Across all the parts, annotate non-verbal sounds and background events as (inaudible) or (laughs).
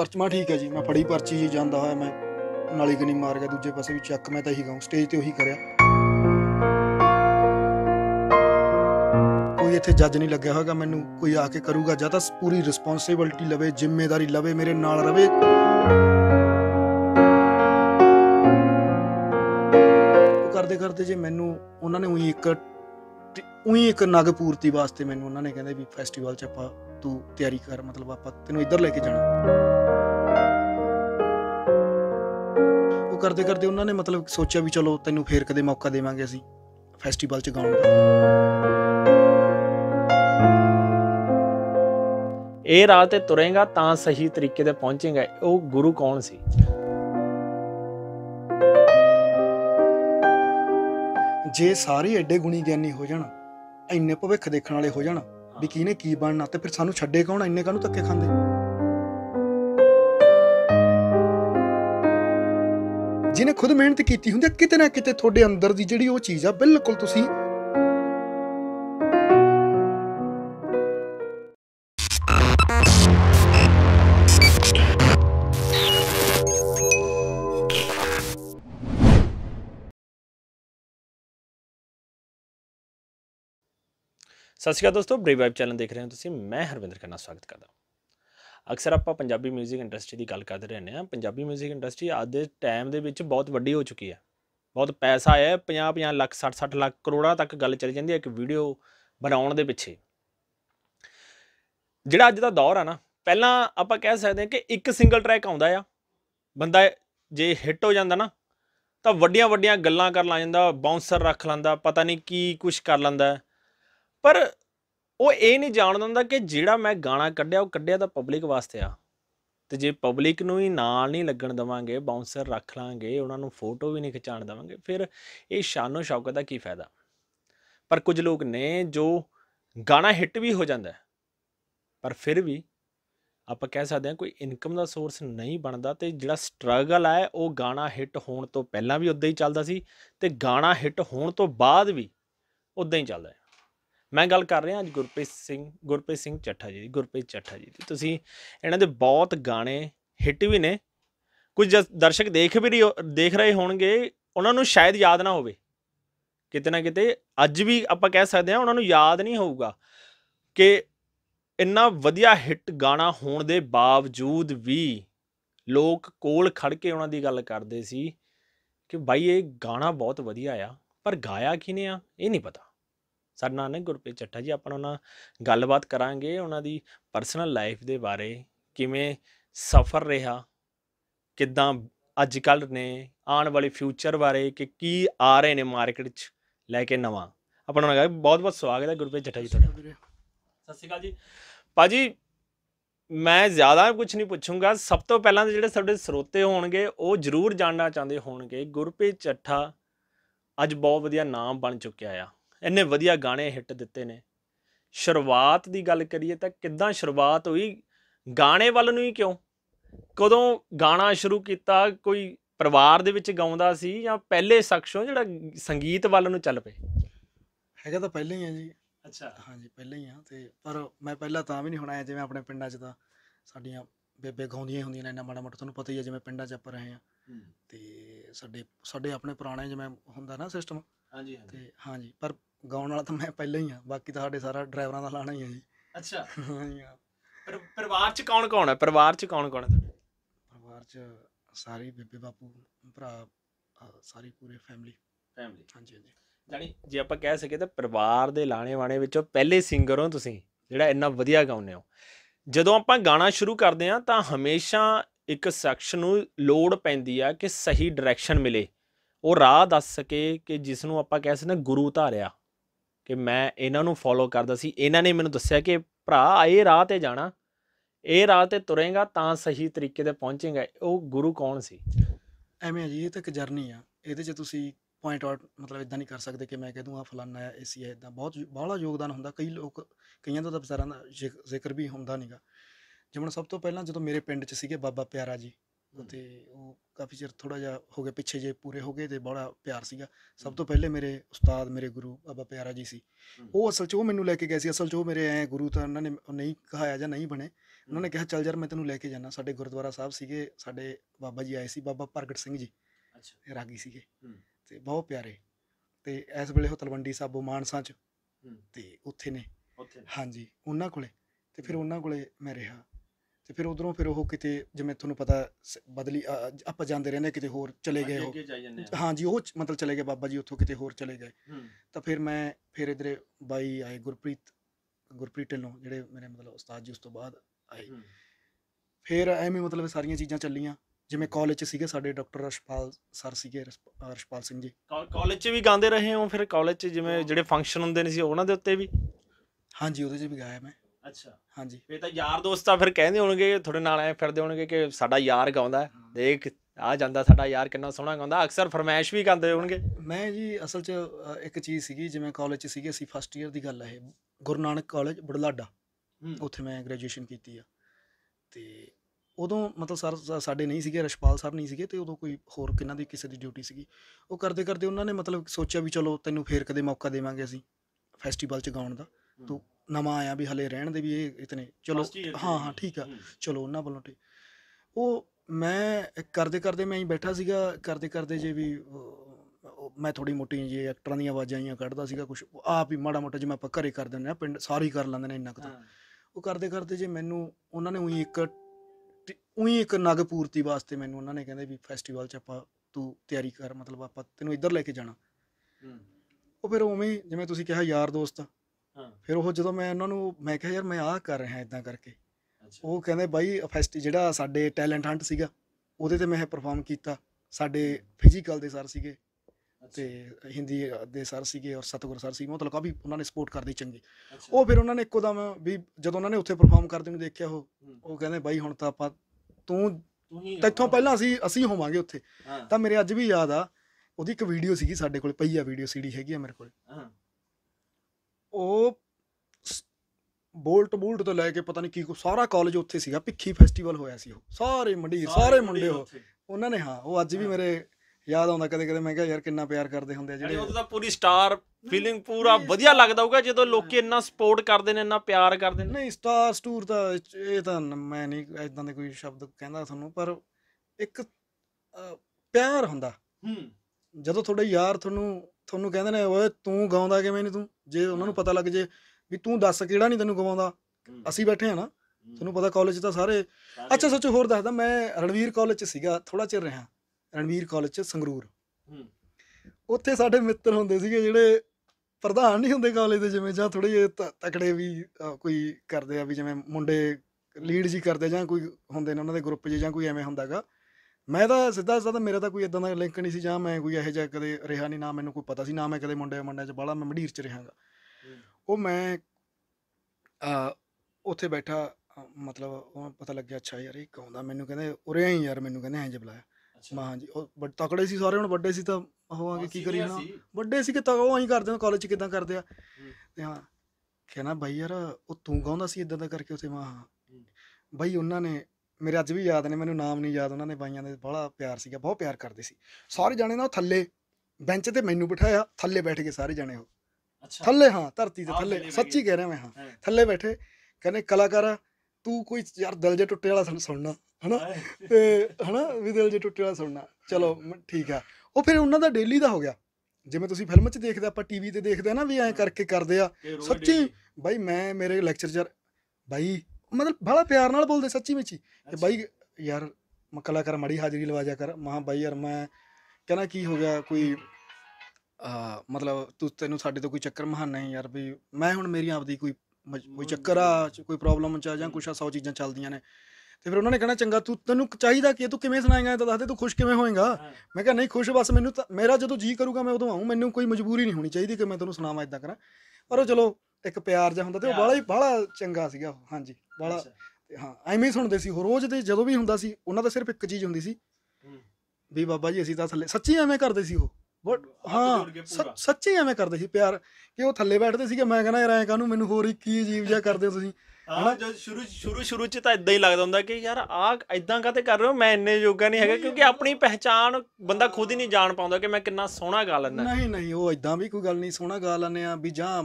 ਪਰਚਮਾ ਠੀਕ ਹੈ ਜੀ ਮੈਂ ਫੜੀ ਪਰਚੀ ਜੀ ਜਾਂਦਾ ਹੋਇਆ ਮੈਂ ਨਾਲੀ ਨਹੀਂ ਮਾਰ ਗਿਆ ਦੂਜੇ ਪਾਸੇ ਵੀ ਚੱਕ ਮੈਂ ਤਾਂ ਹੀ ਗਾਉਂ ਸਟੇਜ ਤੇ ਉਹੀ ਕਰਿਆ ਕੋਈ ਇੱਥੇ ਜੱਜ ਨਹੀਂ ਲੱਗਿਆ ਹੋਗਾ ਮੈਨੂੰ ਕੋਈ ਆ ਕੇ ਕਰੂਗਾ ਜਾਂ ਤਾਂ ਪੂਰੀ ਰਿਸਪੌਂਸਿਬਿਲਟੀ ਲਵੇ ਜ਼ਿੰਮੇਵਾਰੀ ਲਵੇ ਮੇਰੇ ਨਾਲ ਰਵੇ ਕਰਦੇ ਕਰਦੇ ਜੇ ਮੈਨੂੰ ਉਹਨਾਂ ਨੇ ਉਹੀ ਇੱਕ ਉਹੀ ਇੱਕ ਨਗ ਪੂਰਤੀ ਵਾਸਤੇ ਮੈਨੂੰ ਉਹਨਾਂ ਨੇ ਕਹਿੰਦੇ ਵੀ ਫੈਸਟੀਵਲ 'ਚ ਆਪਾਂ ਤੂੰ ਤਿਆਰੀ ਕਰ ਮਤਲਬ ਆਪਾਂ ਤੈਨੂੰ ਇੱਧਰ ਲੈ ਕੇ ਜਾਣਾ ਕਰਦੇ ਕਰਦੇ ਉਹਨਾਂ ਨੇ ਮਤਲਬ ਸੋਚਿਆ ਵੀ ਚਲੋ ਤੈਨੂੰ ਫੇਰ ਕਦੇ ਮੌਕਾ ਦੇਵਾਂਗੇ ਅਸੀਂ ਫੈਸਟੀਵਲ 'ਚ ਗਾਉਣ ਦਾ ਇਹ ਰਾਹ ਤੇ ਤੁਰੇਗਾ ਤਾਂ ਸਹੀ ਤਰੀਕੇ ਤੇ ਪਹੁੰਚੇਗਾ ਉਹ ਗੁਰੂ ਕੌਣ ਸੀ ਜੇ ਸਾਰੇ ਐਡੇ ਗੁਣੀ ਗਿਆਨੀ ਹੋ ਜਾਣ ਇੰਨੇ ਭਵਿੱਖ ਦੇਖਣ ਵਾਲੇ ਹੋ ਜਾਣ ਵੀ ਕਿਹਨੇ ਕੀ ਬਣਨਾ ਤੇ ਫਿਰ ਸਾਨੂੰ ਛੱਡੇ ਕੌਣ ਇੰਨੇ ਕਾਹਨੂੰ ਧੱਕੇ ਖਾਂਦੇ ਜਿਹਨੇ ਖੁਦ ਮਿਹਨਤ ਕੀਤੀ ਹੁੰਦੀ ਹੈ ਕਿਤੇ ਨਾ ਕਿਤੇ ਤੁਹਾਡੇ ਅੰਦਰ ਦੀ ਜਿਹੜੀ ਉਹ ਚੀਜ਼ ਆ ਬਿਲਕੁਲ ਤੁਸੀਂ ਸਤਿ ਸ਼੍ਰੀ ਅਕਾਲ ਦੋਸਤੋ ਬ੍ਰੇਵ ਵਾਈਬ ਚੈਨਲ ਦੇਖ ਰਹੇ ਹੋ ਤੁਸੀਂ ਮੈਂ ਹਰਵਿੰਦਰ ਕਰਨਾ ਸਵਾਗਤ ਕਰਦਾ ਅਕਸਰ ਆਪਾਂ ਪੰਜਾਬੀ 뮤직 ਇੰਡਸਟਰੀ ਦੀ ਗੱਲ ਕਰਦੇ ਰਹਿੰਦੇ ਆ ਪੰਜਾਬੀ 뮤직 ਇੰਡਸਟਰੀ ਅੱਜ ਦੇ ਟਾਈਮ ਦੇ ਵਿੱਚ ਬਹੁਤ ਵੱਡੀ ਹੋ ਚੁੱਕੀ ਆ ਬਹੁਤ ਪੈਸਾ ਆਇਆ 50 50 ਲੱਖ 60 60 ਲੱਖ ਕਰੋੜਾਂ ਤੱਕ ਗੱਲ ਚੱਲ ਜਾਂਦੀ ਹੈ ਇੱਕ ਵੀਡੀਓ ਬਣਾਉਣ ਦੇ ਪਿੱਛੇ ਜਿਹੜਾ ਅੱਜ ਦਾ ਦੌਰ ਆ ਨਾ ਪਹਿਲਾਂ ਆਪਾਂ ਕਹਿ ਸਕਦੇ ਹਾਂ ਕਿ ਇੱਕ ਸਿੰਗਲ ਟਰੈਕ ਆਉਂਦਾ ਆ ਬੰਦਾ ਜੇ ਹਿੱਟ ਹੋ ਜਾਂਦਾ ਨਾ ਤਾਂ ਵੱਡੀਆਂ ਵੱਡੀਆਂ ਗੱਲਾਂ ਕਰ ਲਾ ਜਾਂਦਾ ਬਾਉਂਸਰ ਰੱਖ ਲੈਂਦਾ ਪਤਾ ਨਹੀਂ ਕੀ ਕੁਝ ਕਰ ਲੈਂਦਾ ਪਰ ਉਹ ਇਹ ਨਹੀਂ ਜਾਣਦਾ ਹੁੰਦਾ ਕਿ ਜਿਹੜਾ ਮੈਂ ਗਾਣਾ ਕੱਢਿਆ ਉਹ ਕੱਢਿਆ ਤਾਂ ਪਬਲਿਕ ਵਾਸਤੇ ਆ ਤੇ ਜੇ ਪਬਲਿਕ ਨੂੰ ਹੀ ਨਾਲ ਨਹੀਂ ਲੱਗਣ ਦਵਾਂਗੇ ਬਾਉਂਸਰ ਰੱਖ ਲਾਂਗੇ ਉਹਨਾਂ ਨੂੰ ਫੋਟੋ ਵੀ ਨਹੀਂ ਖਿਚਾਣ ਦਵਾਂਗੇ ਫਿਰ ਇਹ ਸ਼ਾਨੋ ਸ਼ੌਕਤ ਦਾ ਕੀ ਫਾਇਦਾ ਪਰ ਕੁਝ ਲੋਕ ਨੇ ਜੋ ਗਾਣਾ ਹਿੱਟ ਵੀ ਹੋ ਜਾਂਦਾ ਪਰ ਫਿਰ ਵੀ ਆਪਾਂ ਕਹਿ ਸਕਦੇ ਹਾਂ ਕੋਈ ਇਨਕਮ ਦਾ ਸੋਰਸ ਨਹੀਂ ਬਣਦਾ ਤੇ ਜਿਹੜਾ ਸਟਰਗਲ ਹੈ ਉਹ ਗਾਣਾ ਹਿੱਟ ਹੋਣ ਤੋਂ ਪਹਿਲਾਂ ਵੀ ਉਦਾਂ ਹੀ ਚੱਲਦਾ ਸੀ ਤੇ ਗਾਣਾ ਹਿੱਟ ਹੋਣ ਤੋਂ ਬਾਅਦ ਵੀ ਉਦਾਂ ਹੀ ਚੱਲਦਾ ਹੈ ਮੈਂ ਗੱਲ ਕਰ ਰਿਹਾ ਅੱਜ ਗੁਰਪ੍ਰੀਤ ਸਿੰਘ ਗੁਰਪ੍ਰੀਤ ਸਿੰਘ ਚੱਠਾ ਜੀ ਦੀ ਗੁਰਪ੍ਰੀਤ ਚੱਠਾ ਜੀ ਦੀ ਤੁਸੀਂ ਇਹਨਾਂ ਦੇ ਬਹੁਤ ਗਾਣੇ ਹਿੱਟ ਵੀ ਨੇ ਕੁਝ ਦਰਸ਼ਕ ਦੇਖ ਵੀ ਦੇਖ ਰਹੇ ਹੋਣਗੇ ਉਹਨਾਂ ਨੂੰ ਸ਼ਾਇਦ ਯਾਦ ਨਾ ਹੋਵੇ ਕਿਤੇ ਨਾ ਕਿਤੇ ਅੱਜ ਵੀ ਆਪਾਂ ਕਹਿ ਸਕਦੇ ਹਾਂ ਉਹਨਾਂ ਨੂੰ ਯਾਦ ਨਹੀਂ ਹੋਊਗਾ ਕਿ ਇੰਨਾ ਵਧੀਆ ਹਿੱਟ ਗਾਣਾ ਹੋਣ ਦੇ ਬਾਵਜੂਦ ਵੀ ਲੋਕ ਕੋਲ ਖੜ ਕੇ ਉਹਨਾਂ ਦੀ ਗੱਲ ਕਰਦੇ ਸੀ ਕਿ ਬਾਈ ਇਹ ਗਾਣਾ ਬਹੁਤ ਵਧੀਆ ਆ ਪਰ ਗਾਇਆ ਕਿਨੇ ਆ ਇਹ ਨਹੀਂ ਪਤਾ ਸਾਡੇ ਨਾਲ ਨੇ ਗੁਰਪ੍ਰੀਤ ਚੱਠਾ ਜੀ ਆਪਾਂ ਉਹਨਾਂ ਗੱਲਬਾਤ ਕਰਾਂਗੇ ਉਹਨਾਂ ਦੀ ਪਰਸਨਲ ਲਾਈਫ ਦੇ ਬਾਰੇ ਕਿਵੇਂ ਸਫਰ ਰਿਹਾ ਕਿਦਾਂ ਅੱਜ ਕੱਲ ਨੇ ਆਉਣ ਵਾਲੇ ਫਿਊਚਰ ਬਾਰੇ ਕਿ ਕੀ ਆ ਰਹੇ ਨੇ ਮਾਰਕੀਟ 'ਚ ਲੈ ਕੇ ਨਵਾਂ ਆਪਾਂ ਉਹਨਾਂ ਨਾਲ ਬਹੁਤ ਬਹੁਤ ਸਵਾਗਤ ਹੈ ਗੁਰਪ੍ਰੀਤ ਚੱਠਾ ਜੀ ਤੁਹਾਡਾ ਸਤਿ ਸ਼੍ਰੀ ਅਕਾਲ ਜੀ ਪਾਜੀ ਮੈਂ ਜ਼ਿਆਦਾ ਕੁਝ ਨਹੀਂ ਪੁੱਛੂੰਗਾ ਸਭ ਤੋਂ ਪਹਿਲਾਂ ਜਿਹੜੇ ਸਾਡੇ ਸਰੋਤੇ ਹੋਣਗੇ ਉਹ ਜ਼ਰੂਰ ਜਾਣਨਾ ਚਾਹੁੰਦੇ ਹੋਣਗੇ ਗੁਰਪ੍ਰੀਤ ਚੱਠਾ ਅੱਜ ਬਹੁਤ ਵਧੀਆ ਨਾਮ ਬਣ ਚੁੱਕਿਆ ਆ ਇੰਨੇ ਵਧੀਆ ਗਾਣੇ ਹਿੱਟ ਦਿੱਤੇ ਨੇ ਸ਼ੁਰੂਆਤ ਦੀ ਗੱਲ ਕਰੀਏ ਤਾਂ ਕਿੱਦਾਂ ਸ਼ੁਰੂਆਤ ਹੋਈ ਗਾਣੇ ਵੱਲ ਨੂੰ ਹੀ ਕਿਉਂ ਕਦੋਂ ਗਾਣਾ ਸ਼ੁਰੂ ਕੀਤਾ ਕੋਈ ਪਰਿਵਾਰ ਦੇ ਵਿੱਚ ਗਾਉਂਦਾ ਸੀ ਜਾਂ ਪਹਿਲੇ ਸਖਸ਼ੋਂ ਜਿਹੜਾ ਸੰਗੀਤ ਵੱਲ ਨੂੰ ਚੱਲ ਪਏ ਹੈਗਾ ਤਾਂ ਪਹਿਲੇ ਹੀ ਆ ਜੀ ਅੱਛਾ ਹਾਂਜੀ ਪਹਿਲੇ ਹੀ ਆ ਤੇ ਪਰ ਮੈਂ ਪਹਿਲਾਂ ਤਾਂ ਵੀ ਨਹੀਂ ਹੋਣਾ ਜਿਵੇਂ ਆਪਣੇ ਪਿੰਡਾਂ 'ਚ ਤਾਂ ਸਾਡੀਆਂ ਬੇਬੇ ਗਾਉਂਦੀਆਂ ਹੁੰਦੀਆਂ ਨੇ ਇੰਨਾ ਮਾੜਾ ਮੋਟਾ ਤੁਹਾਨੂੰ ਪਤਾ ਹੀ ਆ ਜਿਵੇਂ ਪਿੰਡਾਂ 'ਚ ਆਪਾਂ ਰਹੇ ਆ ਤੇ ਸਾਡੇ ਸਾਡੇ ਆਪਣੇ ਪੁਰਾਣੇ ਜਿਵੇਂ ਹੁੰਦਾ ਨਾ ਸਿਸਟਮ ਹਾਂਜੀ ਹਾਂਜੀ ਤੇ ਹਾਂਜੀ ਪਰ ਗਾਉਣ ਵਾਲਾ ਤਾਂ ਮੈਂ ਪਹਿਲਾਂ ਹੀ ਆ ਬਾਕੀ ਤਾਂ ਸਾਡੇ ਸਾਰਾ ਡਰਾਈਵਰਾਂ ਦਾ ਲਾਣਾ ਹੀ ਆ ਜੀ ਅੱਛਾ ਪਰ ਪਰਿਵਾਰ ਚ ਕੌਣ ਕੌਣ ਹੈ ਪਰਿਵਾਰ ਚ ਕੌਣ ਕੌਣ ਹੈ ਪਰਿਵਾਰ 'ਚ ਸਾਰੇ ਬੇਬੇ ਬਾਪੂ ਭਰਾ ਸਾਰੀ ਪੂਰੀ ਫੈਮਿਲੀ ਫੈਮਿਲੀ ਹਾਂਜੀ ਹਾਂਜੀ ਜਾਨੀ ਜੇ ਆਪਾਂ ਕਹਿ ਸਕੀਏ ਤਾਂ ਪਰਿਵਾਰ ਦੇ ਲਾਣੇ ਵਾਣੇ ਵਿੱਚੋਂ ਪਹਿਲੇ ਸਿੰਗਰ ਹੋ ਤੁਸੀਂ ਜਿਹੜਾ ਇੰਨਾ ਵਧੀਆ ਗਾਉਂਦੇ ਹੋ ਜਦੋਂ ਆਪਾਂ ਗਾਣਾ ਸ਼ੁਰੂ ਕਰਦੇ ਆ ਤਾਂ ਹਮੇਸ਼ਾ ਇੱਕ ਸੈਕਸ਼ਨ ਨੂੰ ਲੋਡ ਪੈਂਦੀ ਆ ਕਿ ਸਹੀ ਡਾਇਰੈਕਸ਼ਨ ਮਿਲੇ ਉਹ ਰਾਹ ਦੱਸ ਸਕੇ ਕਿ ਜਿਸ ਨੂੰ ਆਪਾਂ ਕਹਿ ਸਕਦੇ ਗੁਰੂ ਧਾਰਿਆ ਕਿ ਮੈਂ ਇਹਨਾਂ ਨੂੰ ਫੋਲੋ ਕਰਦਾ ਸੀ ਇਹਨਾਂ ਨੇ ਮੈਨੂੰ ਦੱਸਿਆ ਕਿ ਭਰਾ ਇਹ ਰਾਹ ਤੇ ਜਾਣਾ ਇਹ ਰਾਹ ਤੇ ਤੁਰੇਗਾ ਤਾਂ ਸਹੀ ਤਰੀਕੇ ਤੇ ਪਹੁੰਚੇਗਾ ਉਹ ਗੁਰੂ ਕੌਣ ਸੀ ਐਵੇਂ ਜੀ ਇਹ ਤਾਂ ਇੱਕ ਜਰਨੀ ਆ ਇਹਦੇ 'ਚ ਤੁਸੀਂ ਪੁਆਇੰਟ ਆਊਟ ਮਤਲਬ ਇਦਾਂ ਨਹੀਂ ਕਰ ਸਕਦੇ ਕਿ ਮੈਂ ਕਹਿ ਦੂੰ ਆ ਫਲਾਨਾ ਆ ਏਸੀ ਆ ਇਦਾਂ ਬਹੁਤ ਬਹੁਤਾ ਯੋਗਦਾਨ ਹੁੰਦਾ ਕਈ ਲੋਕ ਕਈਆਂ ਦਾ ਤਾਂ ਬਸਾਰਾਂ ਦਾ ਜ਼ਿਕਰ ਵੀ ਹੁੰਦਾ ਨਹੀਂਗਾ ਜਿਵੇਂ ਸਭ ਤੋਂ ਪਹਿਲਾਂ ਜਦੋਂ ਮੇਰੇ ਪਿੰਡ 'ਚ ਸੀਗੇ ਬਾਬਾ ਪਿਆਰਾ ਜੀ ਤੇ ਉਹ ਕਾਫੀ ਚਿਰ ਥੋੜਾ ਜਿਹਾ ਹੋ ਗਿਆ ਪਿੱਛੇ ਜੇ ਪੂਰੇ ਹੋ ਗਏ ਤੇ ਬੜਾ ਪਿਆਰ ਸੀਗਾ ਸਭ ਤੋਂ ਪਹਿਲੇ ਮੇਰੇ ਉਸਤਾਦ ਮੇਰੇ ਗੁਰੂ ਬਾਬਾ ਪਿਆਰਾ ਜੀ ਸੀ ਉਹ ਅਸਲ 'ਚ ਉਹ ਮੈਨੂੰ ਲੈ ਕੇ ਗਏ ਸੀ ਅਸਲ 'ਚ ਉਹ ਮੇਰੇ ਐ ਗੁਰੂ ਤਾਂ ਉਹਨਾਂ ਨੇ ਨਹੀਂ ਕਹਾਇਆ ਜਾਂ ਨਹੀਂ ਬਣੇ ਉਹਨਾਂ ਨੇ ਕਿਹਾ ਚੱਲ ਜਰ ਮੈਂ ਤੈਨੂੰ ਲੈ ਕੇ ਜਾਣਾ ਸਾਡੇ ਗੁਰਦੁਆਰਾ ਸਾਹਿਬ ਸੀਗੇ ਸਾਡੇ ਬਾਬਾ ਜੀ ਆਏ ਸੀ ਬਾਬਾ ਪ੍ਰਗਟ ਸਿੰਘ ਜੀ ਅੱਛਾ ਰਾਗੀ ਸੀਗੇ ਤੇ ਬਹੁਤ ਪਿਆਰੇ ਤੇ ਇਸ ਵੇਲੇ ਉਹ ਤਲਵੰਡੀ ਸਾਬੋ ਮਾਨਸਾ 'ਚ ਤੇ ਉੱਥੇ ਨੇ ਹਾਂਜੀ ਉਹਨਾਂ ਕੋਲੇ ਤੇ ਫਿਰ ਉਹਨਾਂ ਕੋਲੇ ਮੈਂ ਰਿਹਾ ਤੇ ਫਿਰ ਉਧਰੋਂ ਫਿਰ ਉਹ ਕਿਤੇ ਜਿਵੇਂ ਤੁਹਾਨੂੰ ਪਤਾ ਬਦਲੀ ਆਪਾਂ ਜਾਂਦੇ ਰਹਿੰਦੇ ਕਿਤੇ ਹੋਰ ਚਲੇ ਗਏ ਉਹ ਹਾਂਜੀ ਉਹ ਮਤਲਬ ਚਲੇ ਗਏ ਬਾਬਾ ਜੀ ਉੱਥੋਂ ਕਿਤੇ ਹੋਰ ਚਲੇ ਗਏ ਤਾਂ ਫਿਰ ਮੈਂ ਫਿਰ ਇਧਰੇ ਬਾਈ ਆਏ ਗੁਰਪ੍ਰੀਤ ਗੁਰਪ੍ਰੀਤ ਢਿੱਲੋਂ ਜਿਹੜੇ ਮੇਰੇ ਮਤਲਬ ਉਸਤਾਦ ਜੀ ਉਸ ਤੋਂ ਬਾਅਦ ਆਏ ਫਿਰ ਐਵੇਂ ਮਤਲਬ ਸਾਰੀਆਂ ਚੀਜ਼ਾਂ ਚੱਲੀਆਂ ਜਿਵੇਂ ਕਾਲਜ 'ਚ ਸੀਗੇ ਸਾਡੇ ਡਾਕਟਰ ਰਸ਼ਪਾਲ ਸਰ ਸੀਗੇ ਰਸ਼ਪ- ਰਸ਼ਪਾਲ ਸਿੰਘ ਜੀ ਕਾਲਜ 'ਚ ਵੀ ਗਾਉਂਦੇ ਰਹੇ ਹੋ ਫਿਰ ਕਾਲਜ 'ਚ ਜਿਵੇਂ ਜਿਹੜੇ ਫੰਕਸ਼ਨ ਹੁੰਦੇ ਨੇ ਸੀ ਉਹਨਾਂ ਦੇ ਉੱਤੇ ਵੀ ਹਾਂਜੀ ਉਹਦੇ 'ਚ ਵੀ ਗਾਇਆ ਮੈਂ ਅੱਛਾ ਹਾਂਜੀ ਫੇ ਤਾਂ ਯਾਰ ਦੋਸਤ ਤਾਂ ਫਿਰ ਕਹਿੰਦੇ ਹੋਣਗੇ ਤੁਹਾਡੇ ਨਾਲ ਐ ਫਿਰਦੇ ਹੋਣਗੇ ਕਿ ਸਾਡਾ ਯਾਰ ਗਾਉਂਦਾ ਹੈ। ਦੇਖ ਆ ਜਾਂਦਾ ਸਾਡਾ ਯਾਰ ਕਿੰਨਾ ਸੋਹਣਾ ਗਾਉਂਦਾ ਅਕਸਰ ਫਰਮਾਇਸ਼ ਵੀ ਕਰਦੇ ਹੋਣਗੇ ਮੈਂ ਜੀ ਅਸਲ 'ਚ ਇੱਕ ਚੀਜ਼ ਸੀਗੀ ਜਿਵੇਂ ਕਾਲਜ 'ਚ ਸੀਗੇ ਅਸੀਂ ਫਸਟ ਇਅਰ ਦੀ ਗੱਲ ਹੈ ਇਹ ਗੁਰੂ ਨਾਨਕ ਕਾਲਜ ਬੁਢਲਾਡਾ ਉੱਥੇ ਮੈਂ ਗ੍ਰੈਜੂਏਸ਼ਨ ਕੀਤੀ ਆ ਤੇ ਉਦੋਂ ਮਤਲਬ ਸਰ ਸਾਡੇ ਨਹੀਂ ਸੀਗੇ ਰਸ਼ਪਾਲ ਸਰ ਨਹੀਂ ਸੀਗੇ ਤੇ ਉਦੋਂ ਕੋਈ ਹੋਰ ਕਿੰਨਾ ਦੀ ਕਿਸੇ ਦੀ ਡਿਊਟੀ ਸੀਗੀ ਉਹ ਕਰਦੇ ਕਰਦੇ ਉਹਨਾਂ ਨੇ ਮਤਲਬ ਸੋਚਿਆ ਵੀ ਚਲੋ ਤੈਨੂੰ ਫੇਰ ਕਦੇ ਮੌਕਾ ਦੇਵਾਂਗੇ ਅਸੀਂ ਫੈਸਟੀਵਲ 'ਚ ਗਾਉਣ ਦਾ ਤੂੰ ਨਵਾਂ ਆਇਆ ਵੀ ਹਲੇ ਰਹਿਣ ਦੇ ਵੀ ਇਹ ਇਤਨੇ ਚਲੋ ਹਾਂ ਹਾਂ ਠੀਕ ਆ ਚਲੋ ਉਹਨਾਂ ਵੱਲੋਂ ਠੀਕ ਉਹ ਮੈਂ ਕਰਦੇ ਕਰਦੇ ਮੈਂ ਹੀ ਬੈਠਾ ਸੀਗਾ ਕਰਦੇ ਕਰਦੇ ਜੇ ਵੀ ਮੈਂ ਥੋੜੀ ਮੋਟੀ ਜੀ ਐਕਟਰਾਂ ਦੀਆਂ ਆਵਾਜ਼ਾਂ ਜਿਹੀਆਂ ਕੱਢਦਾ ਸੀਗਾ ਕੁਝ ਆਪ ਹੀ ਮਾੜਾ ਮੋਟਾ ਜਿਵੇਂ ਆਪਾਂ ਘਰੇ ਕਰ ਦਿੰਦੇ ਆ ਪਿੰਡ ਸਾਰੀ ਕਰ ਲੈਂਦੇ ਨੇ ਇੰਨਾ ਕੁ ਤਾਂ ਉਹ ਕਰਦੇ ਕਰਦੇ ਜੇ ਮੈਨੂੰ ਉਹਨਾਂ ਨੇ ਉਹੀ ਇੱਕ ਉਹੀ ਇੱਕ ਨਗ ਪੂਰਤੀ ਵਾਸਤੇ ਮੈਨੂੰ ਉਹਨਾਂ ਨੇ ਕਹਿੰਦੇ ਵੀ ਫੈਸਟੀਵਲ 'ਚ ਆਪਾਂ ਤੂੰ ਤਿਆਰੀ ਕਰ ਮਤਲਬ ਆਪਾਂ ਤੈਨੂੰ ਇੱਧਰ ਲੈ ਕੇ ਜਾਣਾ ਹੂੰ। ਉਹ ਫਿਰ ਉਵੇਂ ਜਿਵੇਂ ਤੁਸੀਂ ਕਿਹਾ ਯਾਰ ਦੋਸਤ ਹਾਂ ਫਿਰ ਉਹ ਜਦੋਂ ਮੈਂ ਉਹਨਾਂ ਨੂੰ ਮੈਂ ਕਿਹਾ ਯਾਰ ਮੈਂ ਆਹ ਕਰ ਰਿਹਾ ਇਦਾਂ ਕਰਕੇ ਉਹ ਕਹਿੰਦੇ ਬਾਈ ਫੈਸਟ ਜਿਹੜਾ ਸਾਡੇ ਟੈਲੈਂਟ ਹੰਟ ਸੀਗਾ ਉਹਦੇ ਤੇ ਮੈਂ ਪਰਫਾਰਮ ਕੀਤਾ ਸਾਡੇ ਫਿਜ਼ੀਕਲ ਦੇ ਸਰ ਸੀਗੇ ਤੇ ਹਿੰਦੀ ਦੇ ਸਰ ਸੀਗੇ ਔਰ ਸਤਗੁਰ ਸਰ ਸੀ ਮਤਲਬ ਕਾਫੀ ਉਹਨਾਂ ਨੇ ਸਪੋਰਟ ਕਰਦੀ ਚੰਗੇ ਉਹ ਫਿਰ ਉਹਨਾਂ ਨੇ ਇੱਕੋ ਦਮ ਵੀ ਜਦੋਂ ਉਹਨਾਂ ਨੇ ਉੱਥੇ ਪਰਫਾਰਮ ਕਰਦੇ ਨੂੰ ਦੇਖਿਆ ਉਹ ਉਹ ਕਹਿੰਦੇ ਬਾਈ ਹੁਣ ਤਾਂ ਆਪਾਂ ਤੂੰ ਤੈਥੋਂ ਪਹਿਲਾਂ ਅਸੀਂ ਅਸੀਂ ਹੋਵਾਂਗੇ ਉੱਥੇ ਤਾਂ ਮੇਰੇ ਅੱਜ ਵੀ ਯਾਦ ਆ ਉਹਦੀ ਇੱਕ ਵੀਡੀਓ ਸੀਗੀ ਸਾਡੇ ਕੋਲ ਪਈ ਆ ਵੀਡੀਓ ਸੀਡੀ ਹੈਗੀ ਆ ਮੇਰੇ ਕੋਲ ਹਾਂ ਉਹ ਬੋਲਟ ਬੂਲਟ ਤੋਂ ਲੈ ਕੇ ਪਤਾ ਨਹੀਂ ਕੀ ਕੋ ਸਾਰਾ ਕਾਲਜ ਉੱਥੇ ਸੀਗਾ ਭਿੱਖੀ ਫੈਸਟੀਵਲ ਹੋਇਆ ਸੀ ਉਹ ਸਾਰੇ ਮੰਡੀਰ ਸਾਰੇ ਮੁੰਡੇ ਉਹ ਉਹਨਾਂ ਨੇ ਹਾਂ ਉਹ ਅੱਜ ਵੀ ਮੇਰੇ ਯਾਦ ਆਉਂਦਾ ਕਦੇ ਕਦੇ ਮੈਂ ਕਿਹਾ ਯਾਰ ਕਿੰਨਾ ਪਿਆਰ ਕਰਦੇ ਹੁੰਦੇ ਆ ਜਿਹੜੇ ਉਦੋਂ ਤਾਂ ਪੂਰੀ ਸਟਾਰ ਫੀਲਿੰਗ ਪੂਰਾ ਵਧੀਆ ਲੱਗਦਾ ਹੋਊਗਾ ਜਦੋਂ ਲੋਕੀ ਇੰਨਾ ਸਪੋਰਟ ਕਰਦੇ ਨੇ ਇੰਨਾ ਪਿਆਰ ਕਰਦੇ ਨੇ ਨਹੀਂ ਸਟਾਰ ਸਟੂਰ ਤਾਂ ਇਹ ਤਾਂ ਮੈਂ ਨਹੀਂ ਇਦਾਂ ਦੇ ਕੋਈ ਸ਼ਬਦ ਕਹਿੰਦਾ ਤੁਹਾਨੂੰ ਪਰ ਇੱਕ ਪਿਆਰ ਹੁੰਦਾ ਹੂੰ ਜਦੋਂ ਤੁਹਾਡਾ ਯਾਰ ਤੁਹਾਨੂੰ ਤੁਹਾਨੂੰ ਕਹਿੰਦੇ ਨੇ ਓਏ ਤੂੰ ਗਾਉਂਦਾ ਕਿਵੇਂ ਨਹੀਂ ਤੂੰ ਜੇ ਉਹਨਾਂ ਨੂੰ ਪਤਾ ਲੱਗ ਜੇ ਵੀ ਤੂੰ ਦੱਸ ਕਿਹੜਾ ਨਹੀਂ ਤੈਨੂੰ ਗਵਾਉਂਦਾ ਅਸੀਂ ਬੈਠੇ ਆ ਨਾ ਤੁਹਾਨੂੰ ਪਤਾ ਕਾਲਜ ਤਾਂ ਸਾਰੇ ਅੱਛਾ ਸੱਚ ਹੋਰ ਦੱਸਦਾ ਮੈਂ ਰਣਵੀਰ ਕਾਲਜ ਚ ਸੀਗਾ ਥੋੜਾ ਚਿਰ ਰਿਹਾ ਰਣਵੀਰ ਕਾਲਜ ਚ ਸੰਗਰੂਰ ਉੱਥੇ ਸਾਡੇ ਮਿੱਤਰ ਹੁੰਦੇ ਸੀਗੇ ਜਿਹੜੇ ਪ੍ਰਧਾਨ ਨਹੀਂ ਹੁੰਦੇ ਕਾਲਜ ਦੇ ਜਿਵੇਂ ਜਾਂ ਥੋੜੇ ਜਿਹੇ ਤਕੜੇ ਵੀ ਕੋਈ ਕਰਦੇ ਆ ਵੀ ਜਿਵੇਂ ਮੁੰਡੇ ਲੀਡ ਜੀ ਕਰਦੇ ਜਾਂ ਕੋਈ ਹੁੰਦੇ ਨੇ ਉਹਨਾਂ ਦੇ ਗਰੁੱਪ ਜੀ ਜਾਂ ਕੋਈ ਐਵੇਂ ਹੁੰਦਾਗਾ ਮੈਂ ਤਾਂ ਸਿੱਧਾ ਸਿੱਧਾ ਮੇਰਾ ਤਾਂ ਕੋਈ ਇਦਾਂ ਦਾ ਲਿੰਕ ਨਹੀਂ ਸੀ ਜਾਂ ਮੈਂ ਕੋਈ ਇਹੋ ਜਿਹਾ ਕਦੇ ਰਿਹਾ ਨਹੀਂ ਨਾ ਮੈਨੂੰ ਕੋਈ ਪਤਾ ਸੀ ਨਾ ਮੈਂ ਕਦੇ ਮੁੰਡੇ ਮੁੰਡੇ 'ਚ ਬਾਹਲਾ ਮੈਂ ਮੜੀਰ 'ਚ ਰਹਾਂਗਾ ਉਹ ਮੈਂ ਆ ਉੱਥੇ ਬੈਠਾ ਮਤਲਬ ਉਹ ਪਤਾ ਲੱਗਿਆ ਅੱਛਾ ਯਾਰ ਇਹ ਕੌਂਦਾ ਮੈਨੂੰ ਕਹਿੰਦੇ ਉਰੇ ਆਂ ਯਾਰ ਮੈਨੂੰ ਕਹਿੰਦੇ ਐਂ ਜਿ ਬੁਲਾਇਆ ਮਾਂ ਹਾਂਜੀ ਉਹ ਬੜ ਤਕੜੇ ਸੀ ਸਾਰੇ ਹੁਣ ਵੱਡੇ ਸੀ ਤਾਂ ਹੋਵਾਂਗੇ ਕੀ ਕਰੀ ਨਾ ਵੱਡੇ ਸੀ ਕਿ ਤਾਂ ਉਹ ਐਂ ਕਰਦੇ ਨੇ ਕਾਲਜ 'ਚ ਕਿਦਾਂ ਕਰਦੇ ਆ ਤੇ ਹਾਂ ਕਹਿੰਦਾ ਭਾਈ ਯਾਰ ਉਹ ਤੂੰ ਕਹਉਂਦਾ ਸੀ ਇਦਾਂ ਦਾ ਕਰਕੇ ਉੱਥੇ ਮਾਂ ਹਾਂ ਭਾਈ ਉਹਨਾਂ ਨੇ ਮੇਰੇ ਅੱਜ ਵੀ ਯਾਦ ਨੇ ਮੈਨੂੰ ਨਾਮ ਨਹੀਂ ਯਾਦ ਉਹਨਾਂ ਨੇ ਬਾਈਆਂ ਦੇ ਬੜਾ ਪਿਆਰ ਸੀਗਾ ਬਹੁਤ ਪਿਆਰ ਕਰਦੇ ਸੀ ਸਾਰੇ ਜਾਣੇ ਨਾ ਥੱਲੇ ਬੈਂਚ ਤੇ ਮੈਨੂੰ ਬਿਠਾਇਆ ਥੱਲੇ ਬੈਠ ਕੇ ਸਾਰੇ ਜਾਣੇ ਉਹ ਅੱਛਾ ਥੱਲੇ ਹਾਂ ਧਰਤੀ ਤੇ ਥੱਲੇ ਸੱਚੀ ਕਹਿ ਰਿਹਾ ਮੈਂ ਹਾਂ ਥੱਲੇ ਬੈਠੇ ਕਹਿੰਦੇ ਕਲਾਕਾਰ ਤੂੰ ਕੋਈ ਯਾਰ ਦਿਲ ਜੇ ਟੁੱਟੇ ਵਾਲਾ ਸਾਨੂੰ ਸੁਣਨਾ ਹਨਾ ਤੇ ਹਨਾ ਵੀ ਦਿਲ ਜੇ ਟੁੱਟੇ ਵਾਲਾ ਸੁਣਨਾ ਚਲੋ ਠੀਕ ਆ ਉਹ ਫਿਰ ਉਹਨਾਂ ਦਾ ਡੇਲੀ ਦਾ ਹੋ ਗਿਆ ਜਿਵੇਂ ਤੁਸੀਂ ਫਿਲਮ 'ਚ ਦੇਖਦੇ ਆਪਾਂ ਟੀਵੀ ਤੇ ਦੇਖਦੇ ਆ ਨਾ ਵੀ ਐਂ ਕਰਕੇ ਕਰਦੇ ਆ ਸੱਚੀ ਬਾਈ ਮੈਂ ਮੇਰੇ ਲੈਕਚਰਰ ਬਾਈ ਮਤਲਬ ਬੜਾ ਪਿਆਰ ਨਾਲ ਬੋਲਦੇ ਸੱਚੀ ਵਿੱਚ ਹੀ ਕਿ ਬਾਈ ਯਾਰ ਮਕਲਾਕਰ ਕਲਾਕਾਰ ਮੜੀ ਹਾਜ਼ਰੀ ਲਵਾਜਾ ਕਰ ਮਾਂ ਬਾਈ ਯਾਰ ਮੈਂ ਕਹਿੰਦਾ ਕੀ ਹੋ ਗਿਆ ਕੋਈ ਆ ਮਤਲਬ ਤੂੰ ਤੈਨੂੰ ਸਾਡੇ ਤੋਂ ਕੋਈ ਚੱਕਰ ਮਹਾਨਾ ਹੈ ਯਾਰ ਵੀ ਮੈਂ ਹੁਣ ਮੇਰੀ ਆਪਦੀ ਕੋਈ ਕੋਈ ਚੱਕਰ ਆ ਕੋਈ ਪ੍ਰੋਬਲਮ ਚ ਆ ਜਾਂ ਕੁਛ ਆ 100 ਚੀਜ਼ਾਂ ਚੱਲਦੀਆਂ ਨੇ ਤੇ ਫਿਰ ਉਹਨਾਂ ਨੇ ਕਹਣਾ ਚੰਗਾ ਤੂੰ ਤੈਨੂੰ ਚਾਹੀਦਾ ਕੀ ਤੂੰ ਕਿਵੇਂ ਸੁਣਾਏਗਾ ਤਾਂ ਦੱਸ ਦੇ ਤੂੰ ਖੁਸ਼ ਕਿਵੇਂ ਹੋਏਗਾ ਮੈਂ ਕਿਹਾ ਨਹੀਂ ਖੁਸ਼ ਬਸ ਮੈਨੂੰ ਮੇਰਾ ਜਦੋਂ ਜੀ ਕਰੂਗਾ ਮੈਂ ਉਦੋਂ ਆਉਂ ਮੈਨੂੰ ਕੋਈ ਮਜਬੂਰੀ ਨਹੀਂ ਹੋਣੀ ਚਾਹੀਦੀ ਕਿ ਮੈਂ ਤੈਨੂੰ ਸੁਣਾਵਾਂ ਇਦਾਂ ਕਰਾਂ ਪਰ ਉਹ ਚਲੋ ਇੱਕ ਪਿਆਰ ਜਿਹਾ ਹੁੰਦਾ ਤੇ ਉਹ ਬਾਲਾ ਹੀ ਬਾਲਾ ਚੰਗਾ ਸੀਗਾ ਉਹ, ਹਾਂਜੀ ਬਾਲਾ ਤੇ ਹਾਂ ਐਵੇਂ ਹੀ ਸੁਣਦੇ ਸੀ ਹੋ ਰੋਜ਼ ਦੇ ਜਦੋਂ ਵੀ ਹੁੰਦਾ ਸੀ ਉਹਨਾਂ ਦਾ ਸਿਰਫ ਇੱਕ ਚੀਜ਼ ਹੁੰਦੀ ਸੀ ਹੂੰ। ਵੀ ਬਾਬਾ ਜੀ ਅਸੀਂ ਤਾਂ ਥੱਲੇ ਸੱਚੀ ਐਵੇਂ ਕਰਦੇ ਸੀ ਉਹ ਬਟ ਹਾਂ ਸੱਚੀ ਐਵੇਂ ਕਰਦੇ ਸੀ ਪਿਆਰ ਕਿ ਉਹ ਥੱਲੇ ਬੈਠਦੇ ਸੀਗੇ ਮੈਂ ਕਹਿੰਦਾ ਯਾਰ ਐਂ ਕਾਹਨੂੰ ਮੈਨੂੰ ਹੋਰ ਹੀ ਕੀ ਅਜੀਬ ਜਿਹਾ ਕਰਦੇ ਹੋ ਤੁਸੀਂ ਹਾਂ ਜਦ ਸ਼ੁਰੂ ਸ਼ੁਰੂ ਸ਼ੁਰੂ ਚ ਤਾਂ ਇਦਾਂ ਹੀ ਲੱਗਦਾ ਹੁੰਦਾ ਕਿ ਯਾਰ ਆ ਇਦਾਂ ਕਾਤੇ ਕਰ ਰਹੇ ਹੋ ਮੈਂ ਇੰਨੇ ਯੋਗਾ ਨਹੀਂ ਹੈਗਾ ਕਿਉਂਕਿ ਆਪਣੀ ਪਹਿਚਾਨ ਬੰਦਾ ਖੁਦ ਹੀ ਨਹੀਂ ਜਾਣ ਪਾਉਂਦਾ ਕਿ ਮੈਂ ਕਿੰਨਾ ਸੋਹਣਾ ਗਾ ਲੈਂਦਾ ਨਹੀਂ ਨਹੀਂ ਉਹ ਇਦਾਂ ਵੀ ਕੋਈ ਗੱਲ ਨਹੀਂ ਸੋਹਣਾ ਗਾ ਲੈਂਦੇ ਆ ਵੀ ਜਾਂ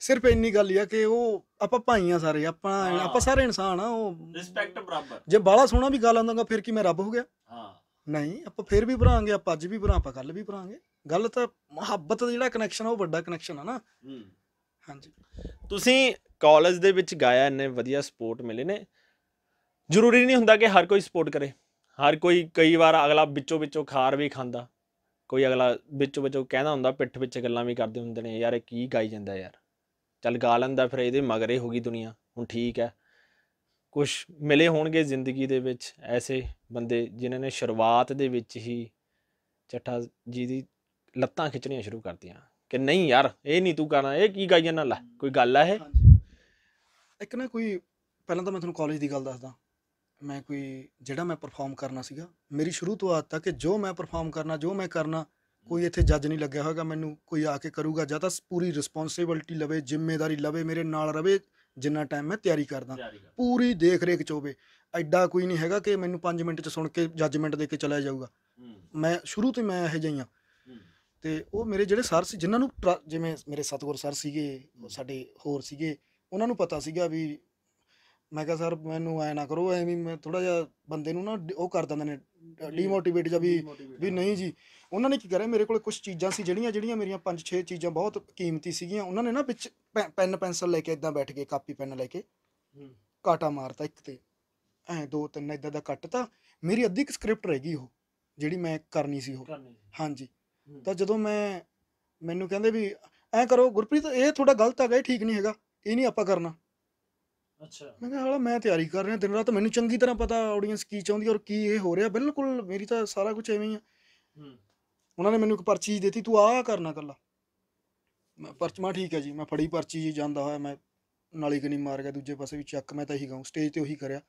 ਸਿਰਫ ਇੰਨੀ ਗੱਲ ਹੀ ਆ ਕਿ ਉਹ ਆਪਾਂ ਭਾਈਆਂ ਸਾਰੇ ਆਪਾਂ ਆਪਾਂ ਸਾਰੇ ਇਨਸਾਨ ਆ ਉਹ ਰਿਸਪੈਕਟ ਬਰਾਬਰ ਜੇ ਬਾਲਾ ਸੋਹਣਾ ਵੀ ਗਾ ਲੈਂਦਾਗਾ ਫਿਰ ਕੀ ਮੈਂ ਰੱਬ ਹੋ ਗਿਆ ਹਾਂ ਨਹੀਂ ਆਪਾਂ ਫਿਰ ਵੀ ਭਰਾਂਗੇ ਆਪਾਂ ਅੱਜ ਵੀ ਭਰਾ ਆਪਾਂ ਕੱਲ ਵੀ ਭਰਾਂਗੇ ਗੱਲ ਤਾਂ ਮੁਹੱਬਤ ਦਾ ਜਿਹੜਾ ਕਨੈਕਸ਼ਨ ਉਹ ਵੱਡਾ ਕਨੈਕਸ਼ਨ ਆ ਨਾ ਹੂੰ ਹਾਂਜੀ ਤੁਸੀਂ ਕਾਲਜ ਦੇ ਵਿੱਚ ਗਾਇਆ ਇੰਨੇ ਵਧੀਆ ਸਪੋਰਟ ਮਿਲੇ ਨੇ ਜ਼ਰੂਰੀ ਨਹੀਂ ਹੁੰਦਾ ਕਿ ਹਰ ਕੋਈ ਸਪੋਰਟ ਕਰੇ ਹਰ ਕੋਈ ਕਈ ਵਾਰ ਅਗਲਾ ਵਿੱਚੋਂ ਵਿੱਚੋਂ ਖਾਰ ਵੀ ਖਾਂਦਾ ਕੋਈ ਅਗਲਾ ਵਿੱਚੋਂ ਵਿੱਚੋਂ ਕਹਿੰਦਾ ਹੁੰਦਾ ਪਿੱਠ ਵਿੱਚ ਗੱਲਾਂ ਵੀ ਕਰਦੇ ਹੁੰਦੇ ਨੇ ਯਾਰ ਇਹ ਕੀ ਗਾਈ ਜਾਂਦਾ ਯਾਰ ਚੱਲ ਗਾ ਲੈਂਦਾ ਫਿਰ ਇਹਦੇ ਮਗਰੇ ਹੋ ਗਈ ਦੁਨੀਆ ਹੁਣ ਠੀਕ ਹੈ ਕੁਝ ਮਿਲੇ ਹੋਣਗੇ ਜ਼ਿੰਦਗੀ ਦੇ ਵਿੱਚ ਐਸੇ ਬੰਦੇ ਜਿਨ੍ਹਾਂ ਨੇ ਸ਼ੁਰੂਆਤ ਦੇ ਵਿੱਚ ਹੀ ਚੱਠਾ ਜੀ ਦੀ ਲੱਤਾਂ ਖਿੱਚਣੀਆਂ ਸ਼ੁਰੂ ਕਰਤੀਆਂ ਕਿ ਨਹੀਂ ਯਾਰ ਇਹ ਨਹੀਂ ਤੂੰ ਕਰਨਾ ਇਹ ਕੀ ਗਾਈਆਂ ਜਾਂਦਾ ਲੈ ਕੋਈ ਗੱਲ ਆ ਇਹ ਇੱਕ ਨਾ ਕੋਈ ਪਹਿਲਾਂ ਤਾਂ ਮੈਂ ਤੁਹਾਨੂੰ ਕਾਲਜ ਦੀ ਗੱਲ ਦੱਸਦਾ ਮੈਂ ਕੋਈ ਜਿਹੜਾ ਮੈਂ ਪਰਫਾਰਮ ਕਰਨਾ ਸੀਗਾ ਮੇਰੀ ਸ਼ੁਰੂ ਤੋਂ ਆਦਤ ਆ ਕਿ ਜੋ ਮੈਂ ਪਰਫਾਰਮ ਕਰਨਾ ਜੋ ਮੈਂ ਕਰਨਾ ਕੋਈ ਇੱਥੇ ਜੱਜ ਨਹੀਂ ਲੱਗਿਆ ਹੋਏਗਾ ਮੈਨੂੰ ਕੋਈ ਆ ਕੇ ਕਰੂਗਾ ਜਾਂ ਤਾਂ ਪੂਰੀ ਰਿਸਪੌਂਸਿਬਿਲਟੀ ਲਵੇ ਜ਼ਿੰਮੇਵਾਰੀ ਲਵੇ ਮੇਰੇ ਨਾਲ ਰਵੇ ਜਿੰਨਾ ਟਾਈਮ ਮੈਂ ਤਿਆਰੀ ਕਰਦਾ ਪੂਰੀ ਦੇਖ ਰੇਖ ਚ ਹੋਵੇ ਐਡਾ ਕੋਈ ਨਹੀਂ ਹੈਗਾ ਕਿ ਮੈਨੂੰ 5 ਮਿੰਟ ਚ ਸੁਣ ਕੇ ਜੱਜਮੈਂਟ ਦੇ ਕੇ ਚਲਾ ਜਾਊਗਾ ਮੈਂ ਸ਼ੁਰੂ ਤੋਂ ਮੈਂ ਇਹ ਜਈਆਂ ਤੇ ਉਹ ਮੇਰੇ ਜਿਹੜੇ ਸਰ ਸੀ ਜਿਨ੍ਹਾਂ ਨੂੰ ਜਿਵੇਂ ਮੇਰੇ ਸਤਗੁਰ ਸਰ ਸੀਗੇ ਸਾਡੇ ਹੋਰ ਸੀਗੇ ਉਹਨਾਂ ਨੂੰ ਪਤਾ ਸੀਗਾ ਵੀ ਮੈਂ ਕਿਹਾ ਸਰ ਮੈਨੂੰ ਐ ਨਾ ਕਰੋ ਐਵੇਂ ਮੈਂ ਥੋੜਾ ਜਿਹਾ ਬੰਦੇ ਨੂੰ ਨਾ ਉਹ ਕਰ ਦਿੰਦੇ ਨੇ ਡੀਮੋਟੀਵੇਟ ਜਾਂ ਵੀ ਵੀ ਨਹੀਂ ਜੀ ਉਹਨਾਂ ਨੇ ਕੀ ਕਰਿਆ ਮੇਰੇ ਕੋਲ ਕੁਝ ਚੀਜ਼ਾਂ ਸੀ ਜਿਹੜੀਆਂ ਜਿਹੜੀਆਂ ਮੇਰੀਆਂ 5-6 ਚੀਜ਼ਾਂ ਬਹੁਤ ਕੀਮਤੀ ਸੀਗੀਆਂ ਉਹਨਾਂ ਨੇ ਨਾ ਵਿੱਚ ਪੈਨ ਪੈਨਸਲ ਲੈ ਕੇ ਇਦਾਂ ਬੈਠ ਕੇ ਕਾਪੀ ਪੈਨ ਲੈ ਕੇ ਹੂੰ। ਕਾਟਾ ਮਾਰਤਾ ਇੱਕ ਤੇ ਐ ਦੋ ਤਿੰਨ ਇਦਾਂ ਦਾ ਕੱਟਤਾ ਮੇਰੀ ਅੱਧੀ ਇੱਕ ਸਕ੍ਰਿਪਟ ਰਹਿ ਗਈ ਉਹ ਜਿਹੜੀ ਮੈਂ ਕਰਨੀ ਸੀ ਉਹ ਹਾਂਜੀ ਤਾਂ ਜਦੋਂ ਮੈਂ ਮੈਨੂੰ ਕਹਿੰਦੇ ਵੀ ਐ ਕਰੋ ਗੁਰਪ੍ਰੀਤ ਇਹ ਥੋੜਾ ਗਲਤ ਹੈਗਾ ਇਹ ਠੀਕ ਨਹੀਂ ਹੈਗਾ ਇਹ ਨਹੀਂ ਆਪਾਂ ਕਰਨਾ ਅੱਛਾ ਮੈਂ ਕਿਹਾ ਹਾਲਾ ਮੈਂ ਤਿਆਰੀ ਕਰ ਰਿਹਾ ਦਿਨ ਰਾਤ ਮੈਨੂੰ ਚੰਗੀ ਤਰ੍ਹਾਂ ਪਤਾ ਆਡੀਅנס ਕੀ ਚਾਹੁੰਦੀ ਔਰ ਕੀ ਇਹ ਹੋ ਰਿਹਾ ਬਿਲਕੁਲ ਮੇਰੀ ਤਾਂ ਸਾਰਾ ਕੁਝ ਐਵੇਂ ਹੀ ਆ ਹੂੰ ਉਹਨਾਂ ਨੇ ਮੈਨੂੰ ਇੱਕ ਪਰਚੀ ਦਿੱਤੀ ਤੂੰ ਆਹ ਕਰਨਾ ਕੱਲਾ ਮੈਂ ਪਰਚਮਾ ਠੀਕ ਹੈ ਜੀ ਮੈਂ ਫੜੀ ਪਰਚੀ ਜੀ ਜਾਂਦਾ ਹੋਇਆ ਮੈਂ ਨਾਲੀ ਨਹੀਂ ਮਾਰ ਗਿਆ ਦੂਜੇ ਪਾਸੇ ਵੀ ਚੱਕ ਮੈਂ ਤਾਂ ਹੀ ਗਾਉਂ ਸਟੇਜ ਤੇ ਉਹੀ ਕਰਿਆ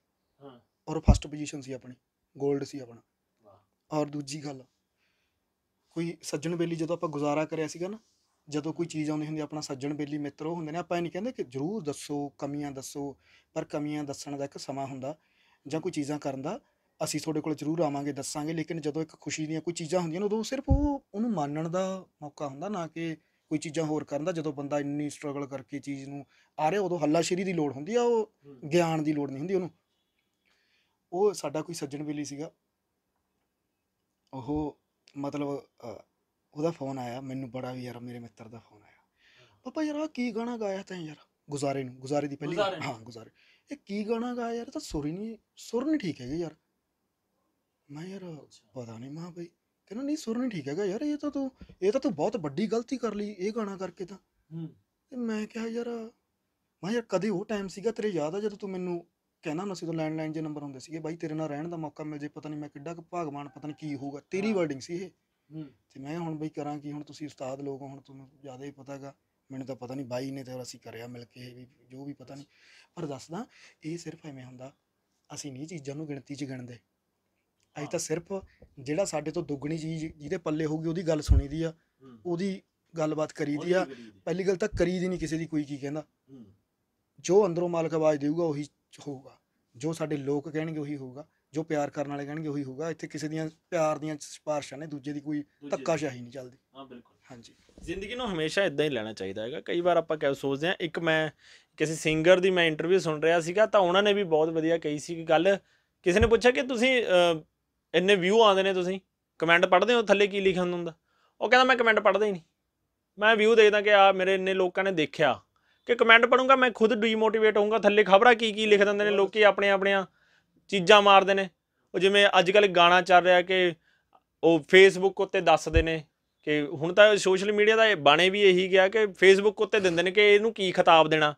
ਹਾਂ ਔਰ ਫਸਟ ਪੋਜੀਸ਼ਨ ਸੀ ਆਪਣੀ 골ਡ ਸੀ ਆਪਣਾ ਔਰ ਦੂਜੀ ਗੱਲ ਕੋਈ ਸੱਜਣ ਬੇਲੀ ਜਦੋਂ ਆਪਾਂ ਗੁਜ਼ਾਰਾ ਕਰਿਆ ਸੀਗਾ ਨਾ ਜਦੋਂ ਕੋਈ ਚੀਜ਼ ਆਉਂਦੀ ਹੁੰਦੀ ਆਪਣਾ ਸੱਜਣ ਬੇਲੀ ਮਿੱਤਰ ਉਹ ਹੁੰਦੇ ਨੇ ਆਪਾਂ ਇਹ ਨਹੀਂ ਕਹਿੰਦੇ ਕਿ ਜ਼ਰੂਰ ਦੱਸੋ ਕਮੀਆਂ ਦੱਸੋ ਪਰ ਕਮੀਆਂ ਦੱਸਣ ਦਾ ਇੱਕ ਸਮਾਂ ਹੁੰਦਾ ਜਾਂ ਕੋਈ ਚੀਜ਼ਾਂ ਕਰਨ ਦਾ ਅਸੀਂ ਤੁਹਾਡੇ ਕੋਲ ਜ਼ਰੂਰ ਆਵਾਂਗੇ ਦੱਸਾਂਗੇ ਲੇਕਿਨ ਜਦੋਂ ਇੱਕ ਖੁਸ਼ੀ ਦੀਆਂ ਕੋਈ ਚੀਜ਼ਾਂ ਹੁੰਦੀਆਂ ਨੇ ਉਦੋਂ ਸਿਰਫ ਉਹ ਉਹਨੂੰ ਮਾਨਣ ਦਾ ਮੌਕਾ ਹੁੰਦਾ ਨਾ ਕਿ ਕੋਈ ਚੀਜ਼ਾਂ ਹੋਰ ਕਰਨ ਦਾ ਜਦੋਂ ਬੰਦਾ ਇੰਨੀ ਸਟਰਗਲ ਕਰਕੇ ਚੀਜ਼ ਨੂੰ ਆ ਰਿਹਾ ਉਦੋਂ ਹੱਲਾਸ਼ੇਰੀ ਦੀ ਲੋੜ ਹੁੰਦੀ ਆ ਉਹ ਗਿਆਨ ਦੀ ਲੋੜ ਨਹੀਂ ਹੁੰਦੀ ਉਹਨੂੰ ਉਹ ਸਾਡਾ ਕੋਈ ਸੱਜਣ ਬੇਲੀ ਸੀਗਾ ਉਹ ਮਤਲਬ ਉਹਦਾ ਫੋਨ ਆਇਆ ਮੈਨੂੰ ਬੜਾ ਵੀ ਯਾਰ ਮੇਰੇ ਮਿੱਤਰ ਦਾ ਫੋਨ ਆਇਆ ਪਪਾ ਯਾਰ ਕੀ ਗਾਣਾ ਗਾਇਆ ਤੈਂ ਯਾਰ ਗੁਜ਼ਾਰੇ ਨੂੰ ਗੁਜ਼ਾਰੇ ਦੀ ਪਹਿਲੀ ਹਾਂ ਗੁਜ਼ਾਰੇ ਇਹ ਕੀ ਗਾਣਾ ਗਾਇਆ ਯਾਰ ਤਾਂ ਸੁਰ ਹੀ ਨਹੀਂ ਸੁਰ ਨਹੀਂ ਠੀਕ ਹੈਗਾ ਯਾਰ ਮੈਂ ਯਾਰ ਪਤਾ ਨਹੀਂ ਮਾਂ ਬਈ ਕਹਿੰਦਾ ਨਹੀਂ ਸੁਰ ਨਹੀਂ ਠੀਕ ਹੈਗਾ ਯਾਰ ਇਹ ਤਾਂ ਤੂੰ ਇਹ ਤਾਂ ਤੂੰ ਬਹੁਤ ਵੱਡੀ ਗਲਤੀ ਕਰ ਲਈ ਇਹ ਗਾਣਾ ਕਰਕੇ ਤਾਂ ਹੂੰ ਤੇ ਮੈਂ ਕਿਹਾ ਯਾਰ ਮੈਂ ਯਾਰ ਕਦੇ ਉਹ ਟਾਈਮ ਸੀਗਾ ਤੇਰੇ ਯਾਦ ਆ ਜਦੋਂ ਤੂੰ ਮੈਨੂੰ ਕਹਿਣਾ ਨਾ ਸੀ ਤੋਂ ਲੈਂਡਲਾਈਨ ਜੇ ਨੰਬਰ ਹੁੰਦੇ ਸੀਗੇ ਬਾਈ ਤੇਰੇ ਨਾਲ ਰਹਿਣ ਦਾ ਮੌਕਾ ਮਿਲ ਜੇ ਪਤਾ ਨਹੀਂ ਮੈਂ ਕਿੱਡਾ ਕੁ ਭਾਗਵਾਨ ਪਤਾ ਨਹੀਂ ਕੀ ਹੋਊਗਾ ਤੇਰੀ ਵਰਡਿੰਗ ਸੀ ਇਹ ਤੇ ਮੈਂ ਹੁਣ ਬਈ ਕਰਾਂ ਕੀ ਹੁਣ ਤੁਸੀਂ ਉਸਤਾਦ ਲੋਕ ਹੁਣ ਤੁਹਾਨੂੰ ਜ਼ਿਆਦਾ ਹੀ ਪਤਾਗਾ ਮੈਨੂੰ ਤਾਂ ਪਤਾ ਨਹੀਂ ਬਾਈ ਨੇ ਤੇ ਅਸੀਂ ਕਰਿਆ ਮਿਲ ਕੇ ਵੀ ਜੋ ਵੀ ਪਤਾ ਨਹੀਂ ਪਰ ਦੱਸਦਾ ਇਹ ਸਿਰਫ ਐਵੇਂ ਹੁੰਦਾ ਅਸੀਂ ਨਹੀਂ ਚੀਜ਼ਾਂ ਨੂੰ ਗਿਣਤੀ 'ਚ ਗਿਣਦੇ ਅਸੀਂ ਤਾਂ ਸਿਰਫ ਜਿਹੜਾ ਸਾਡੇ ਤੋਂ ਦੁੱਗਣੀ ਚੀਜ਼ ਜਿਹਦੇ ਪੱਲੇ ਹੋਊਗੀ ਉਹਦੀ ਗੱਲ ਸੁਣੀਦੀ ਆ ਉਹਦੀ ਗੱਲਬਾਤ ਕਰੀਦੀ ਆ ਪਹਿਲੀ ਗੱਲ ਤਾਂ ਕਰੀਦੀ ਨਹੀਂ ਕਿਸੇ ਦੀ ਕੋਈ ਕੀ ਕਹਿੰਦਾ ਜੋ ਅੰਦਰੋਂ ਮਾਲਕ ਆਵਾਜ਼ ਦੇਊਗਾ ਉਹੀ ਹੋਊਗਾ ਜੋ ਸਾਡੇ ਲੋਕ ਕਹਿਣਗੇ ਉਹੀ ਹੋਊਗਾ ਜੋ ਪਿਆਰ ਕਰਨ ਵਾਲੇ ਕਹਿਣਗੇ ਉਹੀ ਹੋਊਗਾ ਇੱਥੇ ਕਿਸੇ ਦੀਆਂ ਪਿਆਰ ਦੀਆਂ ਸਿਫਾਰਸ਼ਾਂ ਨੇ ਦੂਜੇ ਦੀ ਕੋਈ ਧੱਕਾਸ਼ਾਹੀ ਨਹੀਂ ਚੱਲਦੀ ਹਾਂ ਬਿਲਕੁਲ ਹਾਂਜੀ ਜ਼ਿੰਦਗੀ ਨੂੰ ਹਮੇਸ਼ਾ ਇਦਾਂ ਹੀ ਲੈਣਾ ਚਾਹੀਦਾ ਹੈਗਾ ਕਈ ਵਾਰ ਆਪਾਂ ਕਹਿ ਸੋਚਦੇ ਆ ਇੱਕ ਮੈਂ ਕਿਸੇ ਸਿੰਗਰ ਦੀ ਮੈਂ ਇੰਟਰਵਿਊ ਸੁਣ ਰਿਹਾ ਸੀਗਾ ਤਾਂ ਉਹਨਾਂ ਨੇ ਵੀ ਬਹੁਤ ਵਧੀਆ ਕਹੀ ਸੀ ਗੱਲ ਕਿਸੇ ਨੇ ਪੁੱਛਿਆ ਕਿ ਤੁਸੀਂ ਇੰਨੇ ਵਿਊ ਆਉਂਦੇ ਨੇ ਤੁਸੀਂ ਕਮੈਂਟ ਪੜ੍ਹਦੇ ਹੋ ਥੱਲੇ ਕੀ ਲਿਖਣ ਹੁੰਦਾ ਉਹ ਕਹਿੰਦਾ ਮੈਂ ਕਮੈਂਟ ਪੜ੍ਹਦਾ ਹੀ ਨਹੀਂ ਮੈਂ ਵਿਊ ਦੇਖਦਾ ਕਿ ਆ ਮੇਰੇ ਇੰਨੇ ਲੋਕਾਂ ਨੇ ਦੇਖਿਆ ਕਿ ਕਮੈਂਟ ਪੜੂੰਗਾ ਮੈਂ ਖੁਦ ਡੀਮੋਟੀਵੇਟ ਹੋਊਂਗਾ ਥੱਲੇ ਖਬਰਾਂ ਕੀ ਕੀ ਲਿਖ ਦਿੰਦੇ ਨੇ ਲੋਕੀ ਆਪਣੇ ਆਪਣੀਆਂ ਚੀਜ਼ਾਂ ਮਾਰਦੇ ਨੇ ਉਹ ਜਿਵੇਂ ਅੱਜ ਕੱਲ ਗਾਣਾ ਚੱਲ ਰਿਹਾ ਕਿ ਉਹ ਫੇਸਬੁੱਕ ਉੱਤੇ ਦੱਸਦੇ ਨੇ ਕਿ ਹੁਣ ਤਾਂ ਸੋਸ਼ਲ ਮੀਡੀਆ ਦਾ ਇਹ ਬਾਣੇ ਵੀ ਇਹੀ ਗਿਆ ਕਿ ਫੇਸਬੁੱਕ ਉੱਤੇ ਦਿੰਦੇ ਨੇ ਕਿ ਇਹਨੂੰ ਕੀ ਖਿਤਾਬ ਦੇਣਾ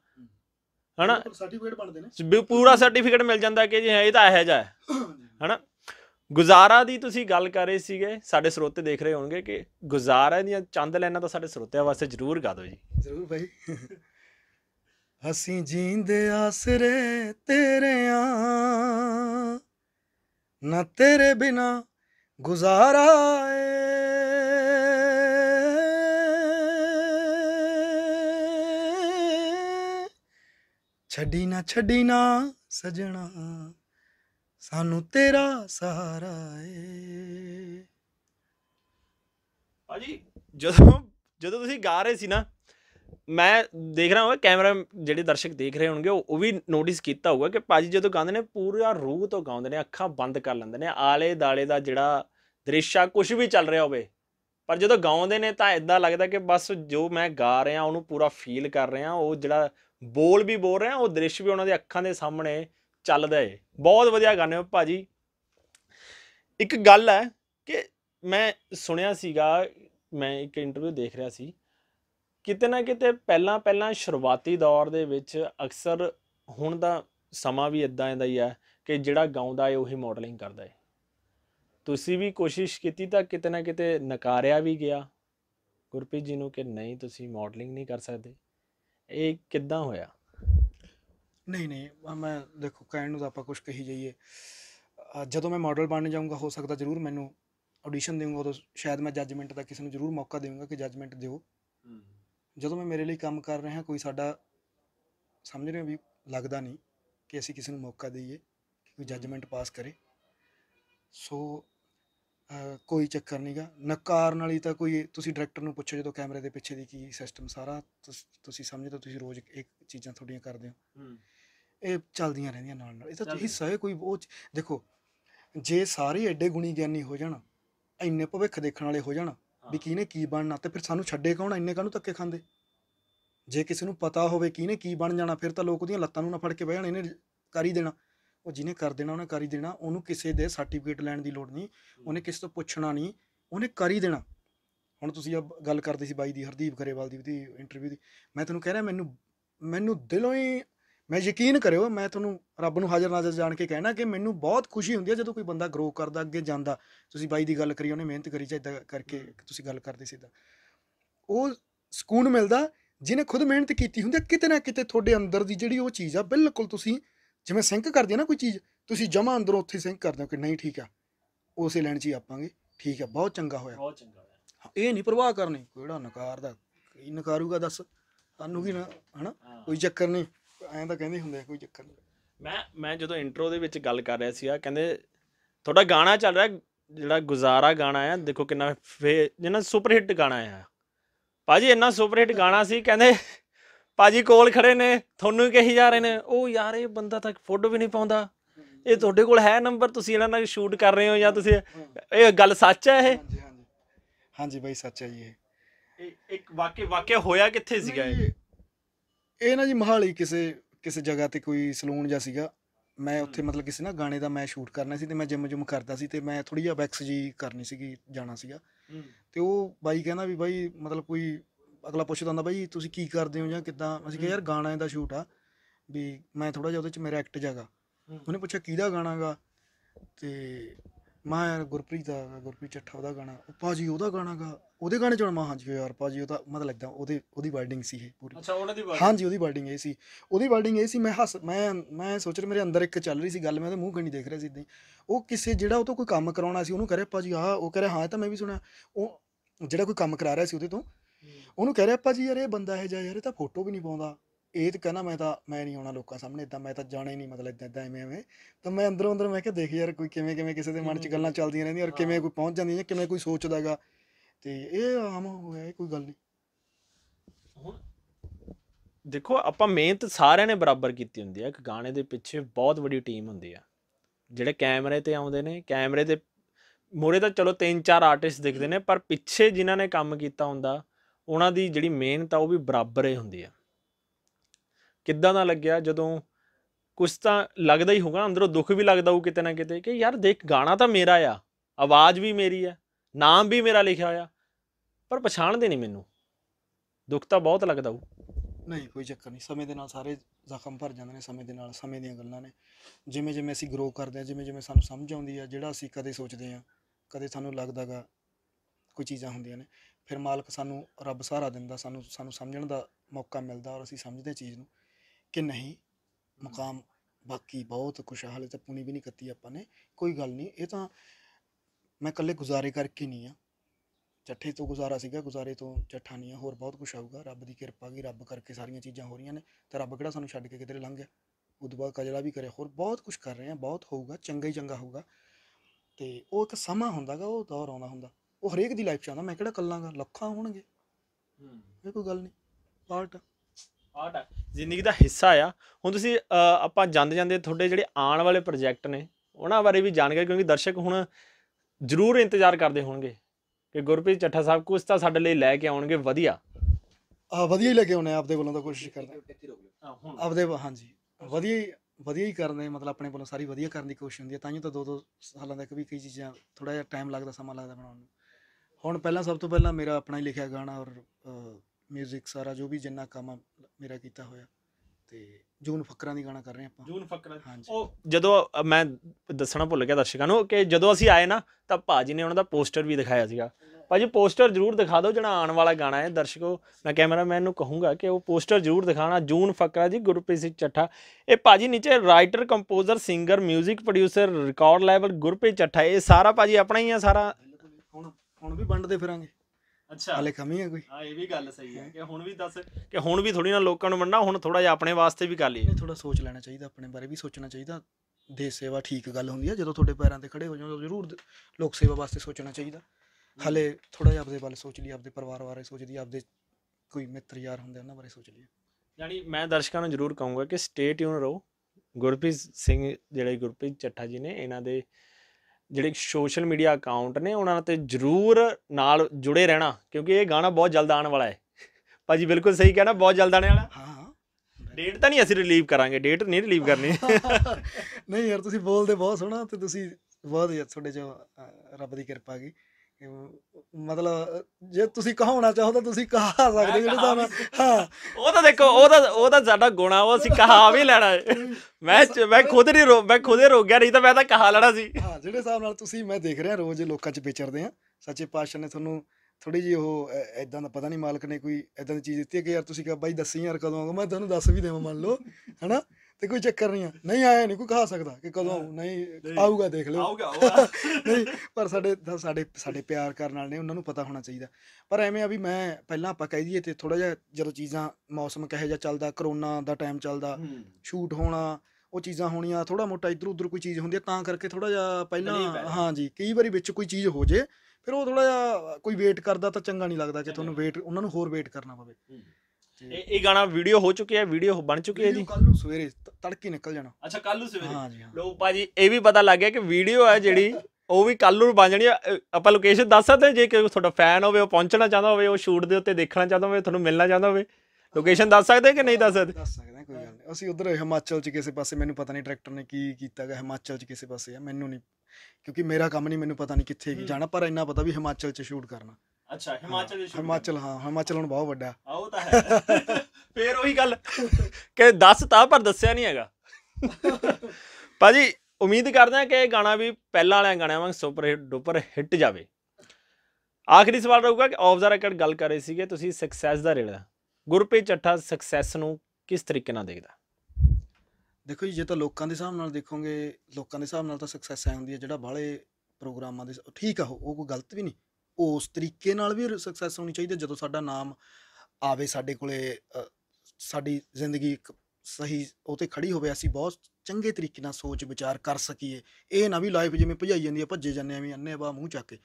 ਹਨਾ ਸਰਟੀਫਿਕੇਟ ਬਣਦੇ ਨੇ ਪੂਰਾ ਸਰਟੀਫਿਕੇਟ ਮਿਲ ਜਾਂਦਾ ਕਿ ਜੀ ਇਹ ਤਾਂ ਇਹੋ ਜਿਹਾ ਹੈ ਹਨਾ ਗੁਜ਼ਾਰਾ ਦੀ ਤੁਸੀਂ ਗੱਲ ਕਰ ਰਹੇ ਸੀਗੇ ਸਾਡੇ ਸਰੋਤੇ ਦੇਖ ਰਹੇ ਹੋਣਗੇ ਕਿ ਗੁਜ਼ਾਰਾ ਦੀਆਂ ਚੰਦ ਲੈਣਾ ਤਾਂ ਸਾਡੇ ਸਰੋਤਿਆਂ ਵਾਸਤੇ ਜ਼ਰੂਰ ਗਾ ਦਿਓ ਜੀ ਜ਼ਰੂਰ ਭਾਈ ਅਸੀਂ ਜੀਂਦੇ ਆਸਰੇ ਤੇਰੇ ਆ ਨਾ ਤੇਰੇ ਬਿਨਾ ਗੁਜ਼ਾਰਾ ਏ ਛੱਡੀ ਨਾ ਛੱਡੀ ਨਾ ਸਜਣਾ ਸਾਨੂੰ ਤੇਰਾ ਸਹਾਰਾ ਏ ਭਾਜੀ ਜਦੋਂ ਜਦੋਂ ਤੁਸੀਂ ਗਾ ਰਹੇ ਸੀ ਨਾ ਮੈਂ ਦੇਖ ਰਹਾ ਹਾਂ ਕੈਮਰਾ ਜਿਹੜੇ ਦਰਸ਼ਕ ਦੇਖ ਰਹੇ ਹੋਣਗੇ ਉਹ ਵੀ ਨੋਟਿਸ ਕੀਤਾ ਹੋਊਗਾ ਕਿ ਭਾਜੀ ਜਦੋਂ ਗਾਉਂਦੇ ਨੇ ਪੂਰਾ ਰੂਹ ਤੋਂ ਗਾਉਂਦੇ ਨੇ ਅੱਖਾਂ ਬੰਦ ਕਰ ਲੈਂਦੇ ਨੇ ਆਲੇ ਦਾਲੇ ਦਾ ਜਿਹੜਾ ਦ੍ਰਿਸ਼ਾ ਕੁਝ ਵੀ ਚੱਲ ਰਿਹਾ ਹੋਵੇ ਪਰ ਜਦੋਂ ਗਾਉਂਦੇ ਨੇ ਤਾਂ ਇਦਾਂ ਲੱਗਦਾ ਕਿ ਬਸ ਜੋ ਮੈਂ ਗਾ ਰਿਹਾ ਉਹਨੂੰ ਪੂਰਾ ਫੀਲ ਕਰ ਰਿਹਾ ਉਹ ਜਿਹੜਾ ਬੋਲ ਵੀ ਬੋਲ ਰਿਹਾ ਉਹ ਦ੍ਰਿਸ਼ ਵੀ ਉਹਨਾਂ ਦੇ ਅੱਖਾਂ ਦੇ ਸਾਹਮਣੇ ਚੱਲਦਾ ਏ ਬਹੁਤ ਵਧੀਆ ਗਾਣੇ ਹੋ ਭਾਜੀ ਇੱਕ ਗੱਲ ਹੈ ਕਿ ਮੈਂ ਸੁਣਿਆ ਸੀਗਾ ਮੈਂ ਇੱਕ ਇੰਟਰਵਿਊ ਦੇਖ ਰਿਹਾ ਸੀ ਕਿਤੇ ਨਾ ਕਿਤੇ ਪਹਿਲਾਂ ਪਹਿਲਾਂ ਸ਼ੁਰੂਆਤੀ ਦੌਰ ਦੇ ਵਿੱਚ ਅਕਸਰ ਹੁਣ ਦਾ ਸਮਾਂ ਵੀ ਇਦਾਂ ਦਾ ਹੀ ਆ ਕਿ ਜਿਹੜਾ ਗਾਉਂਦਾ ਹੈ ਉਹੀ ਮਾਡਲਿੰਗ ਕਰਦਾ ਹੈ ਤੁਸੀਂ ਵੀ ਕੋਸ਼ਿਸ਼ ਕੀਤੀ ਤਾਂ ਕਿਤੇ ਨਾ ਕਿਤੇ ਨਕਾਰਿਆ ਵੀ ਗਿਆ ਗੁਰਪ੍ਰੀਤ ਜੀ ਨੂੰ ਕਿ ਨਹੀਂ ਤੁਸੀਂ ਮਾਡਲਿੰਗ ਨਹੀਂ ਕਰ ਸਕਦੇ ਇਹ ਕਿੱਦਾਂ ਹੋਇਆ ਨਹੀਂ ਨਹੀਂ ਮੈਂ ਦੇਖੋ ਕਹਿਣ ਨੂੰ ਤਾਂ ਆਪਾਂ ਕੁਝ ਕਹੀ ਜਾਈਏ ਜਦੋਂ ਮੈਂ ਮਾਡਲ ਬਣਨ ਜਾਊਂਗਾ ਹੋ ਸਕਦਾ ਜ਼ਰੂਰ ਮੈਨੂੰ ਆਡੀਸ਼ਨ ਦੇਊਂਗਾ ਉਦੋਂ ਸ਼ਾਇਦ ਮੈਂ ਜੱਜਮੈਂਟ ਦਾ ਕਿਸੇ ਨੂੰ ਜ਼ਰੂਰ ਮੌਕਾ ਦੇਊਂਗਾ ਕਿ ਜੱਜਮੈਂਟ ਦਿਓ ਜਦੋਂ ਮੈਂ ਮੇਰੇ ਲਈ ਕੰਮ ਕਰ ਰਿਹਾ ਕੋਈ ਸਾਡਾ ਸਮਝ ਰਹੇ ਹੋ ਵੀ ਲੱਗਦਾ ਨਹੀਂ ਕਿ ਅਸੀਂ ਕਿਸੇ ਨੂੰ ਮੌਕਾ ਦਈਏ ਕਿ ਕੋਈ ਜੱਜਮੈਂਟ ਪਾਸ ਕਰੇ ਸੋ ਕੋਈ ਚੱਕਰ ਨਹੀਂਗਾ ਨਕਾਰ ਨਾਲ ਹੀ ਤਾਂ ਕੋਈ ਤੁਸੀਂ ਡਾਇਰੈਕਟਰ ਨੂੰ ਪੁੱਛੋ ਜਦੋਂ ਕੈਮਰੇ ਦੇ ਪਿੱਛੇ ਦੀ ਕੀ ਸਿਸਟਮ ਸਾਰਾ ਤੁਸੀਂ ਸਮਝਦੇ ਤੁਸੀਂ ਰੋਜ਼ ਇੱਕ ਚੀਜ਼ਾਂ ਤੁਹਾਡੀਆਂ ਕਰਦੇ ਹੋ ਇਹ ਚੱਲਦੀਆਂ ਰਹਿੰਦੀਆਂ ਨਾਲ ਨਾਲ ਇਹ ਤਾਂ ਤੁਸੀਂ ਹੈ ਕੋਈ ਉਹ ਦੇਖੋ ਜੇ ਸਾਰੇ ਐਡੇ ਗੁਣੀ ਗਿਆਨੀ ਹੋ ਜਾਣ ਇੰਨੇ ਭਵਿੱਖ ਦੇਖਣ ਵਾਲੇ ਹੋ ਜਾਣ ਵੀ ਕਿਹਨੇ ਕੀ ਬਣਨਾ ਤੇ ਫਿਰ ਸਾਨੂੰ ਛੱਡੇ ਕੌਣ ਇੰਨੇ ਕਾਹਨੂੰ ਧੱਕੇ ਖਾਂਦੇ ਜੇ ਕਿਸੇ ਨੂੰ ਪਤਾ ਹੋਵੇ ਕਿਹਨੇ ਕੀ ਬਣ ਜਾਣਾ ਫਿਰ ਤਾਂ ਲੋਕ ਉਹਦੀਆਂ ਲੱਤਾਂ ਨੂੰ ਨਾ ਫੜ ਕੇ ਬਹਿ ਜਾਣ ਇਹਨੇ ਕਰ ਹੀ ਦੇਣਾ ਉਹ ਜਿਹਨੇ ਕਰ ਦੇਣਾ ਉਹਨੇ ਕਰ ਹੀ ਦੇਣਾ ਉਹਨੂੰ ਕਿਸੇ ਦੇ ਸਰਟੀਫਿਕੇਟ ਲੈਣ ਦੀ ਲੋੜ ਨਹੀਂ ਉਹਨੇ ਕਿਸੇ ਤੋਂ ਪੁੱਛਣਾ ਨਹੀਂ ਉਹਨੇ ਕਰ ਹੀ ਦੇਣਾ ਹੁਣ ਤੁਸੀਂ ਆ ਗੱਲ ਕਰਦੇ ਸੀ ਬਾਈ ਦੀ ਹਰਦੀਪ ਘਰੇਵਾਲ ਦੀ ਉਹਦੀ ਇੰਟਰਵਿਊ ਦੀ ਮੈਂ ਤੁਹਾਨੂੰ ਕਹਿ ਰਿਹਾ ਮੈਨੂੰ ਮੈਨੂੰ ਦਿਲੋਂ ਹੀ ਮੈਂ ਯਕੀਨ ਕਰਿਓ ਮੈਂ ਤੁਹਾਨੂੰ ਰੱਬ ਨੂੰ ਹਾਜ਼ਰ ਨਾਜ਼ਰ ਜਾਣ ਕੇ ਕਹਿਣਾ ਕਿ ਮੈਨੂੰ ਬਹੁਤ ਖੁਸ਼ੀ ਹੁੰਦੀ ਹੈ ਜਦੋਂ ਕੋਈ ਬੰਦਾ ਗਰੋ ਕਰਦਾ ਅੱਗੇ ਜਾਂਦਾ ਤੁਸੀਂ ਬਾਈ ਦੀ ਗੱਲ ਕਰੀ ਉਹਨੇ ਮਿਹਨਤ ਕਰੀ ਚਾਹੀਦਾ ਕਰਕੇ ਤੁਸੀਂ ਗੱਲ ਕਰਦੇ ਸਿੱਧਾ ਉਹ ਸਕੂਨ ਮਿਲਦਾ ਜਿਹਨੇ ਖੁਦ ਮਿਹਨਤ ਕੀਤੀ ਹੁੰਦੀ ਕਿਤੇ ਨਾ ਕਿਤੇ ਤੁਹਾਡੇ ਅੰਦਰ ਦੀ ਜਿਹੜੀ ਉਹ ਚੀਜ਼ ਆ ਬਿਲਕੁਲ ਤੁਸੀਂ ਜਿਵੇਂ ਸਿੰਕ ਕਰਦੇ ਨਾ ਕੋਈ ਚੀਜ਼ ਤੁਸੀਂ ਜਮਾ ਅੰਦਰੋਂ ਉੱਥੇ ਸਿੰਕ ਕਰਦੇ ਹੋ ਕਿ ਨਹੀਂ ਠੀਕ ਆ ਉਸੇ ਲੈਣ 'ਚ ਆਪਾਂਗੇ ਠੀਕ ਆ ਬਹੁਤ ਚੰਗਾ ਹੋਇਆ ਬਹੁਤ ਚੰਗਾ ਹੋਇਆ ਇਹ ਨਹੀਂ ਪ੍ਰਵਾਹ ਕਰਨੀ ਕਿਹੜਾ ਨਕਾਰ ਦਾ ਕੀ ਨਕਾਰੂਗਾ ਦੱਸ ਤੁਹਾਨੂੰ ਕੀ ਨਾ ਹਨਾ ਕੋਈ ਚੱਕਰ ਨਹੀਂ ਐਂ ਤਾਂ ਕਹਿੰਦੇ ਹੁੰਦੇ ਆ, ਕੋਈ ਚੱਕਰ ਨਹੀਂ ਮੈਂ ਮੈਂ ਜਦੋਂ ਇੰਟਰੋ ਦੇ ਵਿੱਚ ਗੱਲ ਕਰ ਰਿਹਾ ਸੀਗਾ ਕਹਿੰਦੇ ਤੁਹਾਡਾ ਗਾਣਾ ਚੱਲ ਰਿਹਾ ਜਿਹੜਾ ਗੁਜ਼ਾਰਾ ਗਾਣਾ ਆ ਦੇਖੋ ਕਿੰਨਾ ਜਿਹਨਾਂ ਸੁਪਰ ਹਿੱਟ ਗਾਣਾ ਆ ਭਾਜੀ ਇੰਨਾ ਸੁਪਰ ਹਿੱਟ ਗਾਣਾ ਸੀ ਕਹਿੰਦੇ ਭਾਜੀ ਕੋਲ ਖੜੇ ਨੇ ਤੁਹਾਨੂੰ ਹੀ ਕਹੀ ਜਾ ਰਹੇ ਨੇ ਉਹ ਯਾਰ ਇਹ ਬੰਦਾ ਤਾਂ ਫੋਟੋ ਵੀ ਨਹੀਂ ਪਾਉਂਦਾ ਇਹ ਤੁਹਾਡੇ ਕੋਲ ਹੈ ਨੰਬਰ ਤੁਸੀਂ ਇਹਨਾਂ ਨਾਲ ਸ਼ੂਟ ਕਰ ਰਹੇ ਹੋ ਜਾਂ ਤੁਸੀਂ ਇਹ ਗੱਲ ਸੱਚ ਹੈ ਇਹ ਹਾਂਜੀ ਹਾਂਜੀ ਹਾਂਜੀ ਬਾਈ ਸੱਚ ਹੈ ਜੀ ਇਹ ਇੱਕ ਵਾਕਿਆ ਵਾਕਿਆ ਹੋਇਆ ਕਿੱਥੇ ਸੀਗਾ ਇਹ ਇਹ ਨਾ ਜੀ ਮਹਾਲੀ ਕਿਸੇ ਕਿਸੇ ਜਗ੍ਹਾ ਤੇ ਕੋਈ ਸਲੂਨ ਜਾਂ ਸੀਗਾ ਮੈਂ ਉੱਥੇ ਮਤਲਬ ਕਿਸੇ ਨਾ ਗਾਣੇ ਦਾ ਮੈਂ ਸ਼ੂਟ ਕਰਨਾ ਸੀ ਤੇ ਮੈਂ ਜਿਮ ਜੁਮ ਕਰਦਾ ਸੀ ਤੇ ਮੈਂ ਥੋੜੀ ਜਿਹਾ ਵੈਕਸ ਜੀ ਕਰਨੀ ਸੀਗੀ ਜਾਣਾ ਸੀਗਾ ਤੇ ਉਹ ਬਾਈ ਕਹਿੰਦਾ ਵੀ ਬਾਈ ਮਤਲਬ ਕੋਈ ਅਗਲਾ ਪੁੱਛਦਾ ਹੁੰਦਾ ਬਾਈ ਤੁਸੀਂ ਕੀ ਕਰਦੇ ਹੋ ਜਾਂ ਕਿੱਦਾਂ ਅਸੀਂ ਕਿਹਾ ਯਾਰ ਗਾਣਾ ਦਾ ਸ਼ੂਟ ਆ ਵੀ ਮੈਂ ਥੋੜਾ ਜਿਹਾ ਉਹਦੇ ਚ ਮੇਰਾ ਐਕਟ ਜਾਗਾ ਉਹਨੇ ਪੁੱਛਿਆ ਕਿਹਦਾ ਗਾਣਾ ਤੇ ਮੈਂ ਯਾਰ ਗੁਰਪ੍ਰੀਤ ਦਾ ਗੁਰਪ੍ਰੀਤ ਚੱਠਾ ਉਹਦਾ ਗਾਣਾ ਉਹ ਜੀ ਉਹਦਾ ਗਾਣਾ ਉਹਦੇ ਗਾਣੇ ਚੋਂ ਮੈਂ ਹਾਂਜੀ ਯਾਰ ਭਾਜੀ ਉਹ ਤਾਂ ਮਤਲਬ ਲੱਗਦਾ ਉਹਦੇ ਉਹਦੀ ਵਰਡਿੰਗ ਸੀ ਇਹ ਪੂਰੀ ਅੱਛਾ ਉਹਨਾਂ ਦੀ ਵਰਡਿੰਗ ਹਾਂਜੀ ਉਹਦੀ ਵਰਡਿੰਗ ਇਹ ਸੀ ਉਹਦੀ ਵਰਡਿੰਗ ਇਹ ਸੀ ਮੈਂ ਹੱਸ ਮੈਂ ਮੈਂ ਸੋਚ ਰਿਹਾ ਮੇਰੇ ਅੰਦਰ ਇੱਕ ਚੱਲ ਰਹੀ ਸੀ ਗੱਲ ਮੈਂ ਉਹਦੇ ਮੂੰਹ ਗਣੀ ਦੇਖ ਰਿਹਾ ਸੀ ਇਦਾਂ ਉਹ ਕਿਸੇ ਜਿਹੜਾ ਉਹ ਤੋਂ ਕੋਈ ਕੰਮ ਕਰਾਉਣਾ ਸੀ ਉਹਨੂੰ ਕਹ ਰਿਹਾ ਭਾਜੀ ਆ ਉਹ ਕਹ ਰਿਹਾ ਹਾਂ ਤਾਂ ਮੈਂ ਵੀ ਸੁਣਿਆ ਉਹ ਜਿਹੜਾ ਕੋਈ ਕੰਮ ਕਰਾ ਰਿਹਾ ਸੀ ਉਹਦੇ ਤੋਂ ਉਹਨੂੰ ਕਹ ਰਿਹਾ ਭਾਜੀ ਯਾਰ ਇਹ ਬੰਦਾ ਇਹ ਜਾ ਯਾਰ ਇਹ ਤਾਂ ਫੋਟੋ ਵੀ ਨਹੀਂ ਪਾਉਂਦਾ ਇਹ ਤਾਂ ਕਹਿੰਦਾ ਮੈਂ ਤਾਂ ਮੈਂ ਨਹੀਂ ਆਉਣਾ ਲੋਕਾਂ ਸਾਹਮਣੇ ਇਦਾਂ ਮੈਂ ਤਾਂ ਜਾਣਾ ਹੀ ਨਹੀਂ ਮਤਲਬ ਇਦਾਂ ਇਦਾਂ ਐਵੇਂ ਐਵੇਂ ਤਾਂ ਮੈਂ ਅੰਦਰੋਂ ਅੰਦਰ ਮੈਂ ਕਿਹਾ ਦੇਖ ਯਾਰ ਕੋਈ ਕਿਵੇਂ ਕਿਵੇਂ ਕਿਸੇ ਦੇ ਮਨ 'ਚ ਗੱਲਾਂ ਚੱਲਦੀਆਂ ਰਹਿੰਦੀਆਂ ਔਰ ਕਿਵੇਂ ਕੋਈ ਪਹੁੰਚ ਜਾਂਦੀਆਂ ਕਿਵੇਂ ਕੋਈ ਸੋਚਦਾਗਾ ਤੇ ਇਹ ਆਮ ਹੋ ਗਿਆ ਕੋਈ ਗੱਲ ਨਹੀਂ ਦੇਖੋ ਆਪਾਂ ਮਿਹਨਤ ਸਾਰਿਆਂ ਨੇ ਬਰਾਬਰ ਕੀਤੀ ਹੁੰਦੀ ਹੈ ਇੱਕ ਗਾਣੇ ਦੇ ਪਿੱਛੇ ਬਹੁਤ ਵੱਡੀ ਟੀਮ ਹੁੰਦੀ ਆ ਜਿਹੜੇ ਕੈਮਰੇ ਤੇ ਆਉਂਦੇ ਨੇ ਕੈਮਰੇ ਦੇ ਮੋਰੇ ਤਾਂ ਚਲੋ ਤਿੰਨ ਚਾਰ ਆਰਟਿਸਟ ਦਿਖਦੇ ਨੇ ਪਰ ਪਿੱਛੇ ਜਿਨ੍ਹਾਂ ਨੇ ਕੰਮ ਕੀਤਾ ਹੁੰਦਾ ਉਹਨਾਂ ਦੀ ਜਿਹੜੀ ਮਿਹਨਤ ਆ ਉਹ ਵੀ ਬਰਾਬਰ ਹੀ ਹੁੰਦੀ ਆ ਕਿੱਦਾਂ ਦਾ ਲੱਗਿਆ ਜਦੋਂ ਕੁਝ ਤਾਂ ਲੱਗਦਾ ਹੀ ਹੋਗਾ ਅੰਦਰੋਂ ਦੁੱਖ ਵੀ ਲੱਗਦਾ ਹੋਊ ਕਿਤੇ ਨਾ ਕਿਤੇ ਕਿ ਯਾਰ ਦੇਖ ਗਾਣਾ ਤਾਂ ਮੇਰਾ ਆ ਆਵਾਜ਼ ਵੀ ਮੇਰੀ ਆ ਨਾਮ ਵੀ ਮੇਰਾ ਲਿਖਿਆ ਹੋਇਆ ਪਰ ਪਛਾਣਦੇ ਨਹੀਂ ਮੈਨੂੰ ਦੁੱਖ ਤਾਂ ਬਹੁਤ ਲੱਗਦਾ ਉਹ ਨਹੀਂ ਕੋਈ ਚੱਕਰ ਨਹੀਂ ਸਮੇਂ ਦੇ ਨਾਲ ਸਾਰੇ ਜ਼ਖਮ ਭਰ ਜਾਂਦੇ ਨੇ ਸਮੇਂ ਦੇ ਨਾਲ ਸਮੇਂ ਦੀਆਂ ਗੱਲਾਂ ਨੇ ਜਿਵੇਂ ਜਿਵੇਂ ਅਸੀਂ ਗਰੋ ਕਰਦੇ ਆ ਜਿਵੇਂ ਜਿਵੇਂ ਸਾਨੂੰ ਸਮਝ ਆਉਂਦੀ ਆ ਜਿਹੜਾ ਅਸੀਂ ਕਦੇ ਸੋਚਦੇ ਆ ਕਦੇ ਸਾਨੂੰ ਲੱਗਦਾਗਾ ਕੋਈ ਚੀਜ਼ਾਂ ਹੁੰਦੀਆਂ ਨੇ ਫਿਰ ਮਾਲਕ ਸਾਨੂੰ ਰੱਬ ਸਹਾਰਾ ਦਿੰਦਾ ਸਾਨੂੰ ਸਾਨੂੰ ਸਮਝਣ ਦਾ ਮੌਕਾ ਮਿਲਦਾ ਔਰ ਅਸੀਂ ਸਮਝਦੇ ਚੀਜ਼ ਨੂੰ ਕਿ ਨਹੀਂ ਮਕਾਮ ਬਾਕੀ ਬਹੁਤ ਖੁਸ਼ਹਾਲ ਤੇ ਪੁਣੀ ਪੂਣੀ ਵੀ ਨਹੀਂ ਕੱਤੀ ਆਪਾਂ ਨੇ ਕੋਈ ਗੱਲ ਨਹੀਂ ਇਹ ਤਾਂ ਮੈਂ ਇਕੱਲੇ ਗੁਜ਼ਾਰੇ ਕਰਕੇ ਨਹੀਂ ਆ ਚੱਠੇ ਤੋਂ ਗੁਜ਼ਾਰਾ ਸੀਗਾ ਗੁਜ਼ਾਰੇ ਤੋਂ ਚੱਠਾ ਨਹੀਂ ਆ ਹੋਰ ਬਹੁਤ ਕੁਝ ਆਊਗਾ ਰੱਬ ਦੀ ਕਿਰਪਾ ਕੀ ਰੱਬ ਕਰਕੇ ਸਾਰੀਆਂ ਚੀਜ਼ਾਂ ਹੋ ਰਹੀਆਂ ਨੇ ਤੇ ਰੱਬ ਕਿਹੜਾ ਸਾਨੂੰ ਛੱਡ ਕੇ ਕਿਧਰੇ ਲੰਘ ਗਿਆ ਉਦੋਂ ਬਾਅਦ ਕਜਲਾ ਵੀ ਕਰਿਆ ਹੋਰ ਬਹੁਤ ਕੁਝ ਕਰ ਰਹੇ ਆ ਬਹੁਤ ਹੋਊਗਾ ਚੰਗਾ ਹੀ ਚੰਗਾ ਹੋਊਗਾ ਤੇ ਉਹ ਇੱਕ ਸਮਾਂ ਹੁੰਦਾਗਾ ਉਹ ਦੌਰ ਆਉਂਦਾ ਹੁੰਦਾ ਉਹ ਹਰੇਕ ਦੀ ਲਾਈਫ 'ਚ ਆਉਂਦਾ ਮੈਂ ਕਿਹੜਾ ਕੱਲਾਂਗਾ ਲੱਖਾਂ ਹੋਣਗੇ ਹੂੰ ਇਹ ਕੋਈ ਗੱਲ ਨਹੀਂ ਪਾਰਟ ਆਰਟ ਜ਼ਿੰਦਗੀ ਦਾ ਹਿੱਸਾ ਆ ਹੁਣ ਤੁਸੀਂ ਆਪਾਂ ਜਾਂਦੇ ਜਾਂਦੇ ਤੁਹਾਡੇ ਜਿਹੜੇ ਆਉਣ ਵਾਲੇ ਪ੍ਰੋਜੈਕਟ ਨੇ ਉਹਨਾਂ ਬਾਰੇ ਵੀ ਜਾਣਕਾਰੀ ਕਿਉਂਕਿ ਦਰਸ਼ਕ ਹੁਣ ਜ਼ਰੂਰ ਇੰਤਜ਼ਾਰ ਕਰਦੇ ਹੋਣਗੇ ਕਿ ਗੁਰਪ੍ਰੀਤ ਚੱਠਾ ਸਾਹਿਬ ਕੁਝ ਤਾਂ ਸਾਡੇ ਲਈ ਲੈ ਕੇ ਆਉਣਗੇ ਵਧੀਆ ਆ ਵਧੀਆ ਹੀ ਲੈ ਕੇ ਆਉਣੇ ਆਪਦੇ ਵੱਲੋਂ ਤਾਂ ਕੋਸ਼ਿਸ਼ ਕਰਦੇ ਆਪਦੇ ਹਾਂਜੀ ਵਧੀਆ ਹੀ ਵਧੀਆ ਹੀ ਕਰਨੇ ਮਤਲਬ ਆਪਣੇ ਵੱਲੋਂ ਸਾਰੀ ਵਧੀਆ ਕਰਨ ਦੀ ਕੋਸ਼ਿਸ਼ ਹੁੰਦੀ ਹੈ ਤਾਂ ਹੀ ਤਾਂ ਦੋ ਦੋ ਸਾਲਾਂ ਤੱਕ ਵੀ ਕਈ ਚੀਜ਼ਾਂ ਥੋੜਾ ਜਿਹਾ ਟਾਈਮ ਲੱਗਦਾ ਸਮਾਂ ਲੱਗਦਾ ਬਣਾਉਣ ਨੂੰ ਹੁਣ ਪਹਿਲਾਂ ਸਭ ਤੋਂ ਪਹਿਲਾਂ ਮੇਰਾ ਆਪਣਾ ਹੀ ਲਿਖਿਆ ਗਾਣਾ ਔਰ 뮤직 ਸਾਰਾ ਜੋ ਵੀ ਜਿੰਨਾ ਕੰਮ ਮੇਰਾ ਕੀਤਾ ਹੋਇਆ ਤੇ ਜੂਨ ਫੱਕਰਾਂ ਦੀ ਗਾਣਾ ਕਰ ਰਹੇ ਆਪਾਂ ਜੂਨ ਫੱਕਰਾਂ ਉਹ ਜਦੋਂ ਮੈਂ ਦੱਸਣਾ ਭੁੱਲ ਗਿਆ ਦਰਸ਼ਕਾਂ ਨੂੰ ਕਿ ਜਦੋਂ ਅਸੀਂ ਆਏ ਨਾ ਤਾਂ ਭਾਜੀ ਨੇ ਉਹਨਾਂ ਦਾ ਪੋਸਟਰ ਵੀ ਦਿਖਾਇਆ ਸੀਗਾ ਭਾਜੀ ਪੋਸਟਰ ਜ਼ਰੂਰ ਦਿਖਾ ਦਿਓ ਜਿਹੜਾ ਆਉਣ ਵਾਲਾ ਗਾਣਾ ਹੈ ਦਰਸ਼ਕੋ ਮੈਂ ਕੈਮਰਾਮੈਨ ਨੂੰ ਕਹੂੰਗਾ ਕਿ ਉਹ ਪੋਸਟਰ ਜ਼ਰੂਰ ਦਿਖਾਣਾ ਜੂਨ ਫੱਕਰਾ ਜੀ ਗੁਰਪ੍ਰੀਤ ਸਿੰਘ ਚੱਠਾ ਇਹ ਭਾਜੀ ਨੀਚੇ writer composer singer 뮤직 producer record ਲੈਵਲ ਗੁਰਪ੍ਰੀਤ ਚੱਠਾ ਇਹ ਸਾਰਾ ਭਾਜੀ ਆਪਣਾ ਹੀ ਆ ਸਾਰਾ ਹੁਣ ਹੁਣ ਵੀ ਵੰਡਦੇ ਫਿਰਾਂਗੇ ਅੱਛਾ ਹਲੇ ਕਮੀ ਹੈ ਕੋਈ ਹਾਂ ਇਹ ਵੀ ਗੱਲ ਸਹੀ ਹੈ ਕਿ ਹੁਣ ਵੀ ਦੱਸ ਕਿ ਹੁਣ ਵੀ ਥੋੜੀ ਨਾ ਲੋਕਾਂ ਨੂੰ ਮੰਨਣਾ ਹੁਣ ਥੋੜਾ ਜਿਹਾ ਆਪਣੇ ਵਾਸਤੇ ਵੀ ਕਰ ਲਈਏ ਥੋੜਾ ਸੋਚ ਲੈਣਾ ਚਾਹੀਦਾ ਆਪਣੇ ਬਾਰੇ ਵੀ ਸੋਚਣਾ ਚਾਹੀਦਾ ਦੇਸ਼ ਸੇਵਾ ਠੀਕ ਗੱਲ ਹੁੰਦੀ ਹੈ ਜਦੋਂ ਤੁਹਾਡੇ ਪੈਰਾਂ ਤੇ ਖੜੇ ਹੋ ਜਾਓ ਜ਼ਰੂਰ ਲੋਕ ਸੇਵਾ ਵਾਸਤੇ ਸੋਚਣਾ ਚਾਹੀਦਾ ਹਲੇ ਥੋੜਾ ਜਿਹਾ ਆਪਦੇ ਬਾਰੇ ਸੋਚ ਲਈ ਆਪਦੇ ਪਰਿਵਾਰ ਬਾਰੇ ਸੋਚ ਲਈ ਆਪਦੇ ਕੋਈ ਮਿੱਤਰ ਯਾਰ ਹੁੰਦੇ ਉਹਨਾਂ ਬਾਰੇ ਸੋਚ ਲਈ ਯਾਨੀ ਮੈਂ ਦਰਸ਼ਕਾਂ ਨੂੰ ਜ਼ਰੂਰ ਕਹੂੰਗਾ ਕਿ ਸਟੇ ਟਿਊਨ ਰਹੋ ਗੁਰਪ੍ਰੀਤ ਸਿੰਘ ਜਿਹੜੇ ਗੁਰਪ੍ਰੀਤ ਚੱਠਾ ਜੀ ਨੇ ਇਹਨਾਂ ਦੇ ਜਿਹੜੇ ਸੋਸ਼ਲ ਮੀਡੀਆ ਅਕਾਊਂਟ ਨੇ ਉਹਨਾਂ ਤੇ ਜਰੂਰ ਨਾਲ ਜੁੜੇ ਰਹਿਣਾ ਕਿਉਂਕਿ ਇਹ ਗਾਣਾ ਬਹੁਤ ਜਲਦ ਆਉਣ ਵਾਲਾ ਹੈ ਭਾਜੀ ਬਿਲਕੁਲ ਸਹੀ ਕਹਿਣਾ ਬਹੁਤ ਜਲਦ ਆਣ ਵਾਲਾ ਹਾਂ ਡੇਟ ਤਾਂ ਨਹੀਂ ਅਸੀਂ ਰਿਲੀਵ ਕਰਾਂਗੇ ਡੇਟ ਨਹੀਂ ਰਿਲੀਵ ਕਰਨੀ (laughs) ਨਹੀਂ ਯਾਰ ਤੁਸੀਂ ਬੋਲਦੇ ਬਹੁਤ ਸੋਹਣਾ ਤੇ ਤੁਸੀਂ ਬਹੁਤ ਤੁਹਾਡੇ ਜੋ ਰੱਬ ਦੀ ਕਿਰਪਾ ਗਈ ਮਤਲਬ ਜੇ ਤੁਸੀਂ ਕਹਾਉਣਾ ਚਾਹੋ ਤਾਂ ਤੁਸੀਂ ਕਹਾ ਸਕਦੇ ਜਿਹੜਾ ਤਾਂ ਹਾਂ ਉਹ ਤਾਂ ਦੇਖੋ ਉਹ ਤਾਂ ਉਹ ਤਾਂ ਸਾਡਾ ਗੁਣਾ ਉਹ ਅਸੀਂ ਕਹਾ ਵੀ ਲੈਣਾ ਮੈਂ ਮੈਂ ਖੁਦ ਨਹੀਂ ਰੋ ਮੈਂ ਖੁਦ ਹੀ ਰੋ ਗਿਆ ਨਹੀਂ ਤਾਂ ਮੈਂ ਤਾਂ ਕਹਾ ਲੈਣਾ ਸੀ ਹਾਂ ਜਿਹੜੇ ਹਿਸਾਬ ਨਾਲ ਤੁਸੀਂ ਮੈਂ ਦੇਖ ਰਿਹਾ ਰੋਜ਼ ਲੋਕਾਂ 'ਚ ਵਿਚਰਦੇ ਆ ਸੱਚੇ ਪਾਤਸ਼ਾਹ ਨੇ ਤੁਹਾਨੂੰ ਥੋੜੀ ਜੀ ਉਹ ਐਦਾਂ ਦਾ ਪਤਾ ਨਹੀਂ ਮਾਲਕ ਨੇ ਕੋਈ ਐਦਾਂ ਦੀ ਚੀਜ਼ ਦਿੱਤੀ ਹੈ ਕਿ ਯਾਰ ਤੁਸੀਂ ਕਹਾ ਬਾਈ 10000 ਕਦੋਂ ਆਉਂਗਾ ਮੈਂ ਤੁਹਾਨੂੰ ਦੱਸ ਵੀ ਦੇਵਾਂ ਮੰਨ ਲਓ ਹਨਾ ਤੇ ਕੋਈ ਚੱਕਰ ਨਹੀਂ ਆ ਨਹੀਂ ਆਇਆ ਨਹੀਂ ਕੋਈ ਕਹਾ ਸਕਦਾ ਕਿ ਕਦੋਂ ਨਹੀਂ ਆਊਗਾ ਦੇਖ ਲਿਓ ਆਊਗਾ (laughs) ਨਹੀਂ ਪਰ ਸਾਡੇ ਸਾਡੇ ਸਾਡੇ ਪਿਆਰ ਕਰਨ ਵਾਲੇ ਨੇ ਉਹਨਾਂ ਨੂੰ ਪਤਾ ਹੋਣਾ ਚਾਹੀਦਾ ਪਰ ਐਵੇਂ ਆ ਵੀ ਮੈਂ ਪਹਿਲਾਂ ਆਪਾਂ ਕਹਿ ਦਈਏ ਤੇ ਥੋੜਾ ਜਿਹਾ ਜਦੋਂ ਚੀਜ਼ਾਂ ਮੌਸਮ ਕਹੇ ਜਾਂ ਚੱਲਦਾ ਕਰੋਨਾ ਦਾ ਟਾਈਮ ਚੱਲਦਾ ਸ਼ੂਟ ਹੋਣਾ ਉਹ ਚੀਜ਼ਾਂ ਹੋਣੀਆਂ ਥੋੜਾ ਮੋਟਾ ਇਧਰ ਉਧਰ ਕੋਈ ਚੀਜ਼ ਹੁੰਦੀ ਹੈ ਤਾਂ ਕਰਕੇ ਥੋੜਾ ਜਿਹਾ ਪਹਿਲਾਂ ਹਾਂਜੀ ਕਈ ਵਾਰੀ ਵਿੱਚ ਕੋਈ ਚੀਜ਼ ਹੋ ਜੇ ਫਿਰ ਉਹ ਥੋੜਾ ਜਿਹਾ ਕੋਈ ਵੇਟ ਕਰਦਾ ਤਾਂ ਚੰਗਾ ਨਹੀਂ ਲੱਗਦਾ ਕਿ ਤੁਹਾਨੂੰ ਵੇਟ ਉਹਨਾਂ ਨੂੰ ਹੋਰ ਵੇਟ ਕਰਨਾ ਪਵੇ ਇਹ ਇਹ ਗਾਣਾ ਵੀਡੀਓ ਹੋ ਚੁੱਕੀ ਹੈ ਵੀਡੀਓ ਬਣ ਚੁੱਕੀ ਹੈ ਜੀ ਕੱਲ ਨੂੰ ਸਵੇਰੇ ਤੜਕੇ ਨਿਕਲ ਜਾਣਾ ਅੱਛਾ ਕੱਲ ਨੂੰ ਸਵੇਰੇ ਹਾਂ ਜੀ ਲੋ ਭਾਜੀ ਇਹ ਵੀ ਪਤਾ ਲੱਗ ਗਿਆ ਕਿ ਵੀਡੀਓ ਹੈ ਜਿਹੜੀ ਉਹ ਵੀ ਕੱਲ ਨੂੰ ਬਣ ਜਾਣੀ ਆਪਾਂ ਲੋਕੇਸ਼ਨ ਦੱਸ ਸਕਦੇ ਜੇ ਕੋਈ ਤੁਹਾਡਾ ਫੈਨ ਹੋਵੇ ਉਹ ਪਹੁੰਚਣਾ ਚਾਹੁੰਦਾ ਹੋਵੇ ਉਹ ਸ਼ੂਟ ਦੇ ਉੱਤੇ ਦੇਖਣਾ ਚਾਹੁੰਦਾ ਹੋਵੇ ਤੁਹਾਨੂੰ ਮਿਲਣਾ ਚਾਹੁੰਦਾ ਹੋਵੇ ਲੋਕੇਸ਼ਨ ਦੱਸ ਸਕਦੇ ਕਿ ਨਹੀਂ ਦੱਸ ਸਕਦੇ ਦੱਸ ਸਕਦੇ ਕੋਈ ਗੱਲ ਨਹੀਂ ਅਸੀਂ ਉਧਰ ਹਿਮਾਚਲ ਚ ਕਿਸੇ ਪਾਸੇ ਮੈਨੂੰ ਪਤਾ ਨਹੀਂ ਡਾਇਰੈਕਟਰ ਨੇ ਕੀ ਕੀਤਾਗਾ ਹਿਮਾਚਲ ਚ ਕਿਸੇ ਪਾਸੇ ਆ ਮੈਨੂੰ ਨਹੀਂ ਕਿਉਂਕਿ ਮੇਰਾ ਕੰਮ ਨਹੀਂ ਮੈਨੂੰ ਪਤਾ ਨਹੀਂ ਕਿੱਥੇ ਜਾਣਾ ਪਰ ਇੰਨਾ ਪਤਾ ਵੀ ਹਿਮਾਚਲ ਚ ਸ਼ੂਟ ਕਰਨਾ ਅੱਛਾ ਹਿਮਾਚਲ ਦੇ ਹਿਮਾਚਲ ਹਾਂ ਹਿਮਾਚਲ ਹੁਣ ਬਹੁਤ ਵੱਡਾ ਆ ਉਹ ਤਾਂ ਹੈ (laughs) ਫੇਰ ਉਹੀ ਗੱਲ ਕਿ ਦੱਸ ਤਾਂ ਪਰ ਦੱਸਿਆ ਨਹੀਂ ਹੈਗਾ ਭਾਜੀ ਉਮੀਦ ਕਰਦੇ ਆ ਕਿ ਇਹ ਗਾਣਾ ਵੀ ਪਹਿਲਾਂ ਵਾਲਿਆਂ ਗਾਣਿਆਂ ਵਾਂਗ ਸੁਪਰ ਹਿੱਟ ਡੁਪਰ ਹਿੱਟ ਜਾਵੇ ਆਖਰੀ ਸਵਾਲ ਰਹੂਗਾ ਕਿ ਆਫ ਦਾ ਰੈਕਡ ਗੱਲ ਕਰ ਰਹੇ ਸੀਗੇ ਤੁਸੀਂ ਸਕਸੈਸ ਦਾ ਰੇੜਾ ਗੁਰਪ੍ਰੀਤ ਚੱਠਾ ਸਕਸੈਸ ਨੂੰ ਕਿਸ ਤਰੀਕੇ ਨਾਲ ਦੇਖਦਾ ਦੇਖੋ ਜੀ ਜੇ ਤਾਂ ਲੋਕਾਂ ਦੇ ਹਿਸਾਬ ਨਾਲ ਦੇਖੋਗੇ ਲੋਕਾਂ ਦੇ ਹਿਸਾਬ ਨਾਲ ਤਾਂ ਸਕਸੈਸ ਐ ਹੁੰਦੀ ਹੈ ਜਿਹੜਾ ਬਾਹਲੇ ਪ੍ਰੋਗਰਾਮਾਂ ਦੇ ਠੀਕ ਆ ਉਹ ਕੋਈ ਗਲਤ ਵੀ ਨਹੀਂ ਉਸ ਤਰੀਕੇ ਨਾਲ ਵੀ ਸਕਸੈਸ ਹੋਣੀ ਚਾਹੀਦੀ ਹੈ ਜਦੋਂ ਸਾਡਾ ਨਾਮ ਆਵੇ ਸਾਡੇ ਕੋਲੇ ਸਾਡੀ ਜ਼ਿੰਦਗੀ ਇੱਕ ਸਹੀ ਉਹ ਤੇ ਖੜੀ ਹੋਵੇ ਅਸੀਂ ਬਹੁਤ ਚੰਗੇ ਤਰੀਕੇ ਨਾਲ ਸੋਚ ਵਿਚਾਰ ਕਰ ਸਕੀਏ ਇਹ ਨਾ ਵੀ ਲਾਈਫ ਜਿਵੇਂ ਭਜਾਈ ਜਾਂਦੀ ਹੈ ਭੱਜੇ ਜਾਂਦੇ ਆ ਵੀ ਅੰਨੇ ਬਾ ਮੂੰਹ ਚੱਕ ਕੇ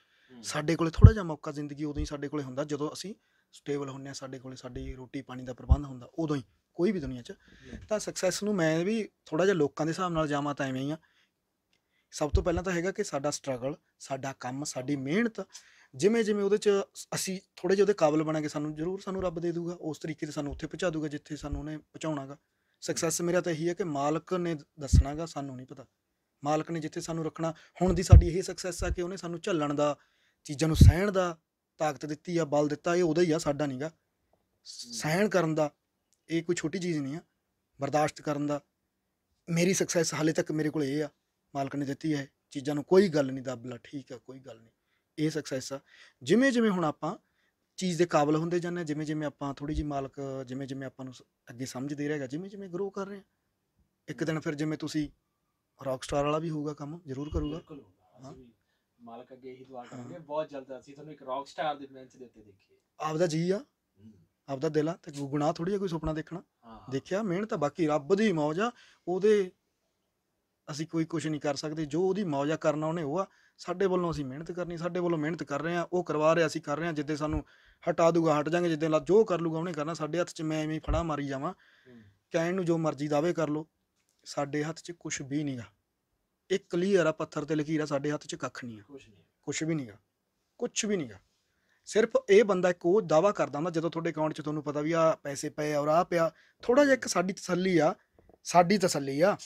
ਸਾਡੇ ਕੋਲੇ ਥੋੜਾ ਜਿਹਾ ਮੌਕਾ ਜ਼ਿੰਦਗੀ ਉਦੋਂ ਹੀ ਸਾਡੇ ਕੋਲੇ ਹੁੰਦਾ ਜਦੋਂ ਅਸੀਂ ਸਟੇਬਲ ਹੁੰਨੇ ਆ ਸਾਡੇ ਕੋਲੇ ਸਾਡੀ ਰੋਟੀ ਪਾਣੀ ਦਾ ਪ੍ਰਬੰਧ ਹੁੰਦਾ ਉਦੋਂ ਹੀ ਕੋਈ ਵੀ ਦੁਨੀਆ 'ਚ ਤਾਂ ਸਕਸੈਸ ਨੂੰ ਮੈਂ ਵੀ ਥੋੜਾ ਜਿਹਾ ਲੋਕਾਂ ਦੇ ਹਿਸਾਬ ਨਾਲ ਜਾਵਾਂ ਤਾਂ ਐਵੇਂ ਹੀ ਆ ਸਭ ਤੋਂ ਪਹਿਲਾਂ ਤਾਂ ਹੈਗਾ ਕਿ ਸਾਡਾ ਸਟਰਗਲ ਸਾਡਾ ਕੰਮ ਸਾਡੀ ਮਿਹਨਤ ਜਿਵੇਂ ਜਿਵੇਂ ਉਹਦੇ ਚ ਅਸੀਂ ਥੋੜੇ ਜਿਹਾ ਉਹਦੇ ਕਾਬਲ ਬਣਾਂਗੇ ਸਾਨੂੰ ਜ਼ਰੂਰ ਸਾਨੂੰ ਰੱਬ ਦੇ ਦੂਗਾ ਉਸ ਤਰੀਕੇ ਤੇ ਸਾਨੂੰ ਉੱਥੇ ਪਹੁੰਚਾ ਦੂਗਾ ਜਿੱਥੇ ਸਾਨੂੰ ਉਹਨੇ ਪਹੁੰਚਾਉਣਾਗਾ ਸਕਸੈਸ ਮੇਰਾ ਤਾਂ ਇਹੀ ਹੈ ਕਿ ਮਾਲਕ ਨੇ ਦੱਸਣਾਗਾ ਸਾਨੂੰ ਨਹੀਂ ਪਤਾ ਮਾਲਕ ਨੇ ਜਿੱਥੇ ਸਾਨੂੰ ਰੱਖਣਾ ਹੁਣ ਦੀ ਸਾਡੀ ਇਹ ਸਕਸੈਸ ਆ ਕਿ ਉਹਨੇ ਸਾਨੂੰ ਝੱਲਣ ਦਾ ਚੀਜ਼ਾਂ ਨੂੰ ਸਹਿਣ ਦਾ ਤਾਕਤ ਦਿੱਤੀ ਆ ਬਲ ਦਿੱਤਾ ਇਹ ਉਹਦਾ ਹੀ ਆ ਸਾਡਾ ਨਹੀਂਗਾ ਸਹਿਣ ਕਰਨ ਦਾ ਇਹ ਕੋਈ ਛੋਟੀ ਚੀਜ਼ ਨਹੀਂ ਆ ਬਰਦਾਸ਼ਤ ਕਰਨ ਦਾ ਮੇਰੀ ਸਕਸੈਸ ਹਾਲੇ ਤੱਕ ਮੇਰੇ ਕੋਲ ਇਹ ਆ ਮਾਲਕ ਨੇ ਦਿੱਤੀ ਹੈ ਚੀਜ਼ਾਂ ਨੂੰ ਕੋਈ ਗੱਲ ਨਹੀਂ ਦੱਬਲਾ ਠੀਕ ਆ ਕੋਈ ਗੱਲ ਨਹੀਂ ਇਹ ਸਕਸੈਸ ਆ ਜਿਵੇਂ ਜਿਵੇਂ ਹੁਣ ਆਪਾਂ ਚੀਜ਼ ਦੇ ਕਾਬਿਲ ਹੁੰਦੇ ਜਾਂਦੇ ਜਿਵੇਂ ਜਿਵੇਂ ਆਪਾਂ ਥੋੜੀ ਜੀ ਮਾਲਕ ਜਿਵੇਂ ਜਿਵੇਂ ਆਪਾਂ ਨੂੰ ਅੱਗੇ ਸਮਝ ਦੇ ਜਿਵੇਂ ਜਿਵੇਂ ਗਰੋ ਕਰ ਰਹੇ ਆ ਇੱਕ ਦਿਨ ਫਿਰ ਜਿਵੇਂ ਤੁਸੀਂ ਰੌਕ ਸਟਾਰ ਵਾਲਾ ਵੀ ਹੋਊਗਾ ਕੰਮ ਜ਼ਰੂਰ ਕਰੂਗਾ ਹਾਂ ਮਾਲਕ ਅੱਗੇ ਇਹੀ ਦੁਆ ਕਰਾਂਗੇ ਬਹੁਤ ਜਲਦ ਅਸੀਂ ਤੁਹਾਨੂੰ ਇੱਕ ਰੌਕ ਸਟਾਰ ਦੇ ਬੈਂਚ ਦੇ ਉੱਤੇ ਦੇਖੀਏ ਆਪਦਾ ਜੀ ਆ ਆਪਦਾ ਦਿਲ ਆ ਤੇ ਗੁਨਾਹ ਥੋੜੀ ਆ ਕੋਈ ਸੁਪਨਾ ਦੇਖਣਾ ਦੇਖਿਆ ਮਿਹਨਤ ਤਾਂ ਬਾਕੀ ਰੱਬ ਦੀ ਮੌਜ ਆ ਉਹਦੇ ਅਸੀਂ ਕੋਈ ਕੁਝ ਨਹੀਂ ਕਰ ਸਕਦੇ ਜੋ ਉਹਦੀ ਮੌਜਾ ਕਰਨਾ ਉਹਨੇ ਉਹ ਆ ਸਾਡੇ ਵੱਲੋਂ ਅਸੀਂ ਮਿਹਨਤ ਕਰਨੀ ਸਾਡੇ ਵੱਲੋਂ ਮਿਹਨਤ ਕਰ ਰਹੇ ਆ ਉਹ ਕਰਵਾ ਰਿਆ ਅਸੀਂ ਕਰ ਰਹੇ ਆ ਜਿੱਦੇ ਸਾਨੂੰ ਹਟਾ ਦੂਗਾ ਹਟ ਜਾਗੇ ਜਿੱਦੇ ਜੋ ਕਰ ਲੂਗਾ ਉਹਨੇ ਕਰਨਾ ਸਾਡੇ ਹੱਥ 'ਚ ਮੈਂ ਐਵੇਂ ਫੜਾ ਮਾਰੀ ਜਾਵਾਂ ਕਹਿਣ ਨੂੰ ਜੋ ਮਰਜ਼ੀ ਦਾਵੇ ਕਰ ਲੋ ਸਾਡੇ ਹੱਥ 'ਚ ਕੁਝ ਵੀ ਨਹੀਂ ਆ ਇਹ ਕਲੀਅਰ ਆ ਪੱਥਰ ਤੇ ਲਕੀਰ ਆ ਸਾਡੇ ਹੱਥ 'ਚ ਕੱਖ ਨਹੀਂ ਆ ਕੁਝ ਵੀ ਨਹੀਂ ਆ ਕੁਝ ਵੀ ਨਹੀਂ ਆ ਸਿਰਫ ਇਹ ਬੰਦਾ ਇੱਕ ਉਹ ਦਾਵਾ ਕਰਦਾ ਹੁੰਦਾ ਜਦੋਂ ਤੁਹਾਡੇ ਅਕਾਊਂਟ 'ਚ ਤੁਹਾਨੂੰ ਪਤਾ ਵੀ ਆ ਪੈਸੇ ਪਏ ਔਰ ਆ ਪਿਆ ਥੋੜਾ ਜਿਹਾ ਇੱਕ ਸਾਡੀ ਤਸੱਲੀ ਆ ਸਾਡੀ ਤਸੱਲੀ ਆ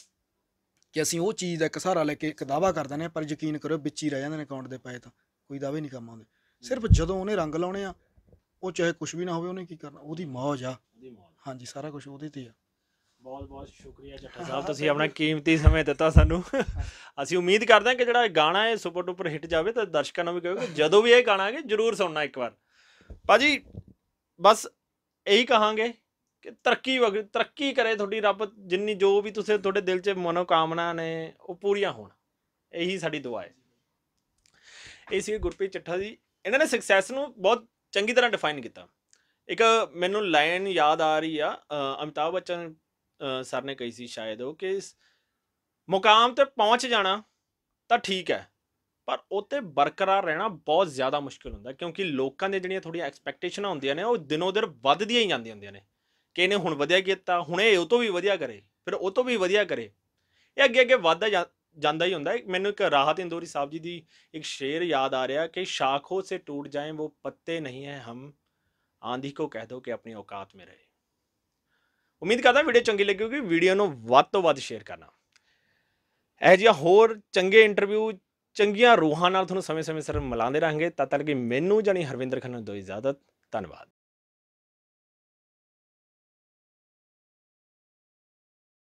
ਕਿ ਅਸੀਂ ਉਹ ਚੀਜ਼ ਦਾ ਇੱਕ ਸਹਾਰਾ ਲੈ ਕੇ ਇੱਕ ਦਾਵਾ ਕਰ ਦਿੰਦੇ ਆ ਪਰ ਯਕੀਨ ਕਰੋ ਵਿੱਚ ਹੀ ਰਹਿ ਜਾਂਦੇ ਨੇ ਅਕਾਊਂਟ ਦੇ ਪੈਸੇ ਤਾਂ ਕੋਈ ਦਾਵੇ ਨਹੀਂ ਕਰਾਂ ਆਉਂਦੇ ਸਿਰਫ ਜਦੋਂ ਉਹਨੇ ਰੰਗ ਲਾਉਣੇ ਆ ਉਹ ਚਾਹੇ ਕੁਝ ਵੀ ਨਾ ਹੋਵੇ ਉਹਨੇ ਕੀ ਕਰਨਾ ਉਹਦੀ ਮੌਜ ਆ ਹਾਂਜੀ ਸਾਰਾ ਕੁਝ ਉਹਦੇ ਤੇ ਆ ਬਹੁਤ ਬਹੁਤ ਸ਼ੁਕਰੀਆ ਜੱਟਾ ਸਾਹਿਬ ਤੁਸੀਂ ਆਪਣਾ ਕੀਮਤੀ ਸਮੇਂ ਦਿੱਤਾ ਸਾਨੂੰ ਅਸੀਂ ਉਮੀਦ ਕਰਦੇ ਹਾਂ ਕਿ ਜਿਹੜਾ ਇਹ ਗਾਣਾ ਹੈ ਸੁਪਰ ਟੂਪਰ ਹਿੱਟ ਜਾਵੇ ਤਾਂ ਦਰਸ਼ਕਾਂ ਨੂੰ ਵੀ ਕਿ ਜਦੋਂ ਵੀ ਇਹ ਗਾਣਾ ਆਗੇ ਜਰੂਰ ਸੁਣਨਾ ਇੱਕ ਵਾਰ ਭਾਜੀ ਬਸ ਇਹੀ ਕਹਾਂਗੇ ਕਿ ਤਰੱਕੀ ਵਗ- ਤਰੱਕੀ ਕਰੇ ਤੁਹਾਡੀ ਰੱਬ ਜਿੰਨੀ ਜੋ ਵੀ ਤੁਸੀਂ ਤੁਹਾਡੇ ਦਿਲ 'ਚ ਮਨੋਕਾਮਨਾ ਨੇ ਉਹ ਪੂਰੀਆਂ ਹੋਣ ਇਹੀ ਸਾਡੀ ਦੁਆ ਹੈ ਇਹ ਸੀ ਗੁਰਪ੍ਰੀਤ ਚੱਠਾ ਜੀ ਇਹਨਾਂ ਨੇ ਸਕਸੈਸ ਨੂੰ ਬਹੁਤ ਚੰਗੀ ਤਰ੍ਹਾਂ ਡਿਫਾਈਨ ਕੀਤਾ ਇੱਕ ਮੈਨੂੰ ਲਾਈਨ ਯਾਦ ਆ ਰਹੀ ਆ ਅ, ਅਮਿਤਾਭ ਬੱਚਨ ਸਰ ਨੇ ਕਹੀ ਸੀ ਸ਼ਾਇਦ ਉਹ ਕਿ ਮੁਕਾਮ ਤੇ ਪਹੁੰਚ ਜਾਣਾ ਤਾਂ ਠੀਕ ਹੈ ਪਰ ਉੱਤੇ ਬਰਕਰਾਰ ਰਹਿਣਾ ਬਹੁਤ ਜ਼ਿਆਦਾ ਮੁਸ਼ਕਿਲ ਹੁੰਦਾ ਕਿਉਂਕਿ ਲੋਕਾਂ ਦੇ ਜਿਹੜੀਆਂ ਥੋੜੀਆਂ ਐਕਸਪੈਕਟੇਸ਼ਨਾਂ ਹੁੰਦੀਆਂ ਨੇ ਉਹ ਦਿਨੋਂ ਦਿਨ ਵੱਧਦੀਆਂ ਹੀ ਜਾਂਦੀਆਂ ਹੁੰਦੀਆਂ ਨੇ ਕਿ ਇਹਨੇ ਹੁਣ ਵਧਿਆ ਕੀਤਾ ਹੁਣ ਇਹ ਉਹ ਤੋਂ ਵੀ ਵਧਿਆ ਕਰੇ ਫਿਰ ਉਹ ਤੋਂ ਵੀ ਵਧਿਆ ਕਰੇ ਇਹ ਅੱਗੇ ਅੱਗੇ ਵਧਦਾ ਜਾਂਦਾ ਹੀ ਹੁੰਦਾ ਮੈਨੂੰ ਇੱਕ ਰਾਹਤ ਇੰਦੋਰੀ ਸਾਹਿਬ ਜੀ ਦੀ ਇੱਕ ਸ਼ੇਰ ਯਾਦ ਆ ਰਿਹਾ ਕਿ ਸ਼ਾਖੋਂ ਸੇ ਟੂਟ ਜਾਏ ਉਹ ਪੱਤੇ ਨਹੀਂ ਹੈ ਹਮ ਆਂਧੀ ਕੋ ਕਹਿ ਦੋ ਕਿ ਆਪਣੀ ਔਕਾਤ ਮੇ ਰਹੇ ਉਮੀਦ ਕਰਦਾ ਵੀਡੀਓ ਚੰਗੀ ਲੱਗੀ ਹੋਗੀ ਵੀਡੀਓ ਨੂੰ ਵੱਧ ਤੋਂ ਵੱਧ ਸ਼ੇਅਰ ਕਰਨਾ ਇਹ ਜਿਹਾ ਹੋਰ ਚੰਗੇ ਇੰਟਰਵਿਊ ਚੰਗੀਆਂ ਰੂਹਾਂ ਨਾਲ ਤੁਹਾਨੂੰ ਸਮੇਂ-ਸਮੇਂ ਸਿਰ ਮਿਲਾਉਂਦੇ ਰਹਾਂਗੇ ਤਦ ਤੱਕ ਕਿ ਮੈਨੂੰ ਜਾਨੀ ਹਰਵਿੰਦਰ ਖੰਨਾ ਦੋ ਇਜਾਜ਼ਤ ਧੰਨਵਾਦ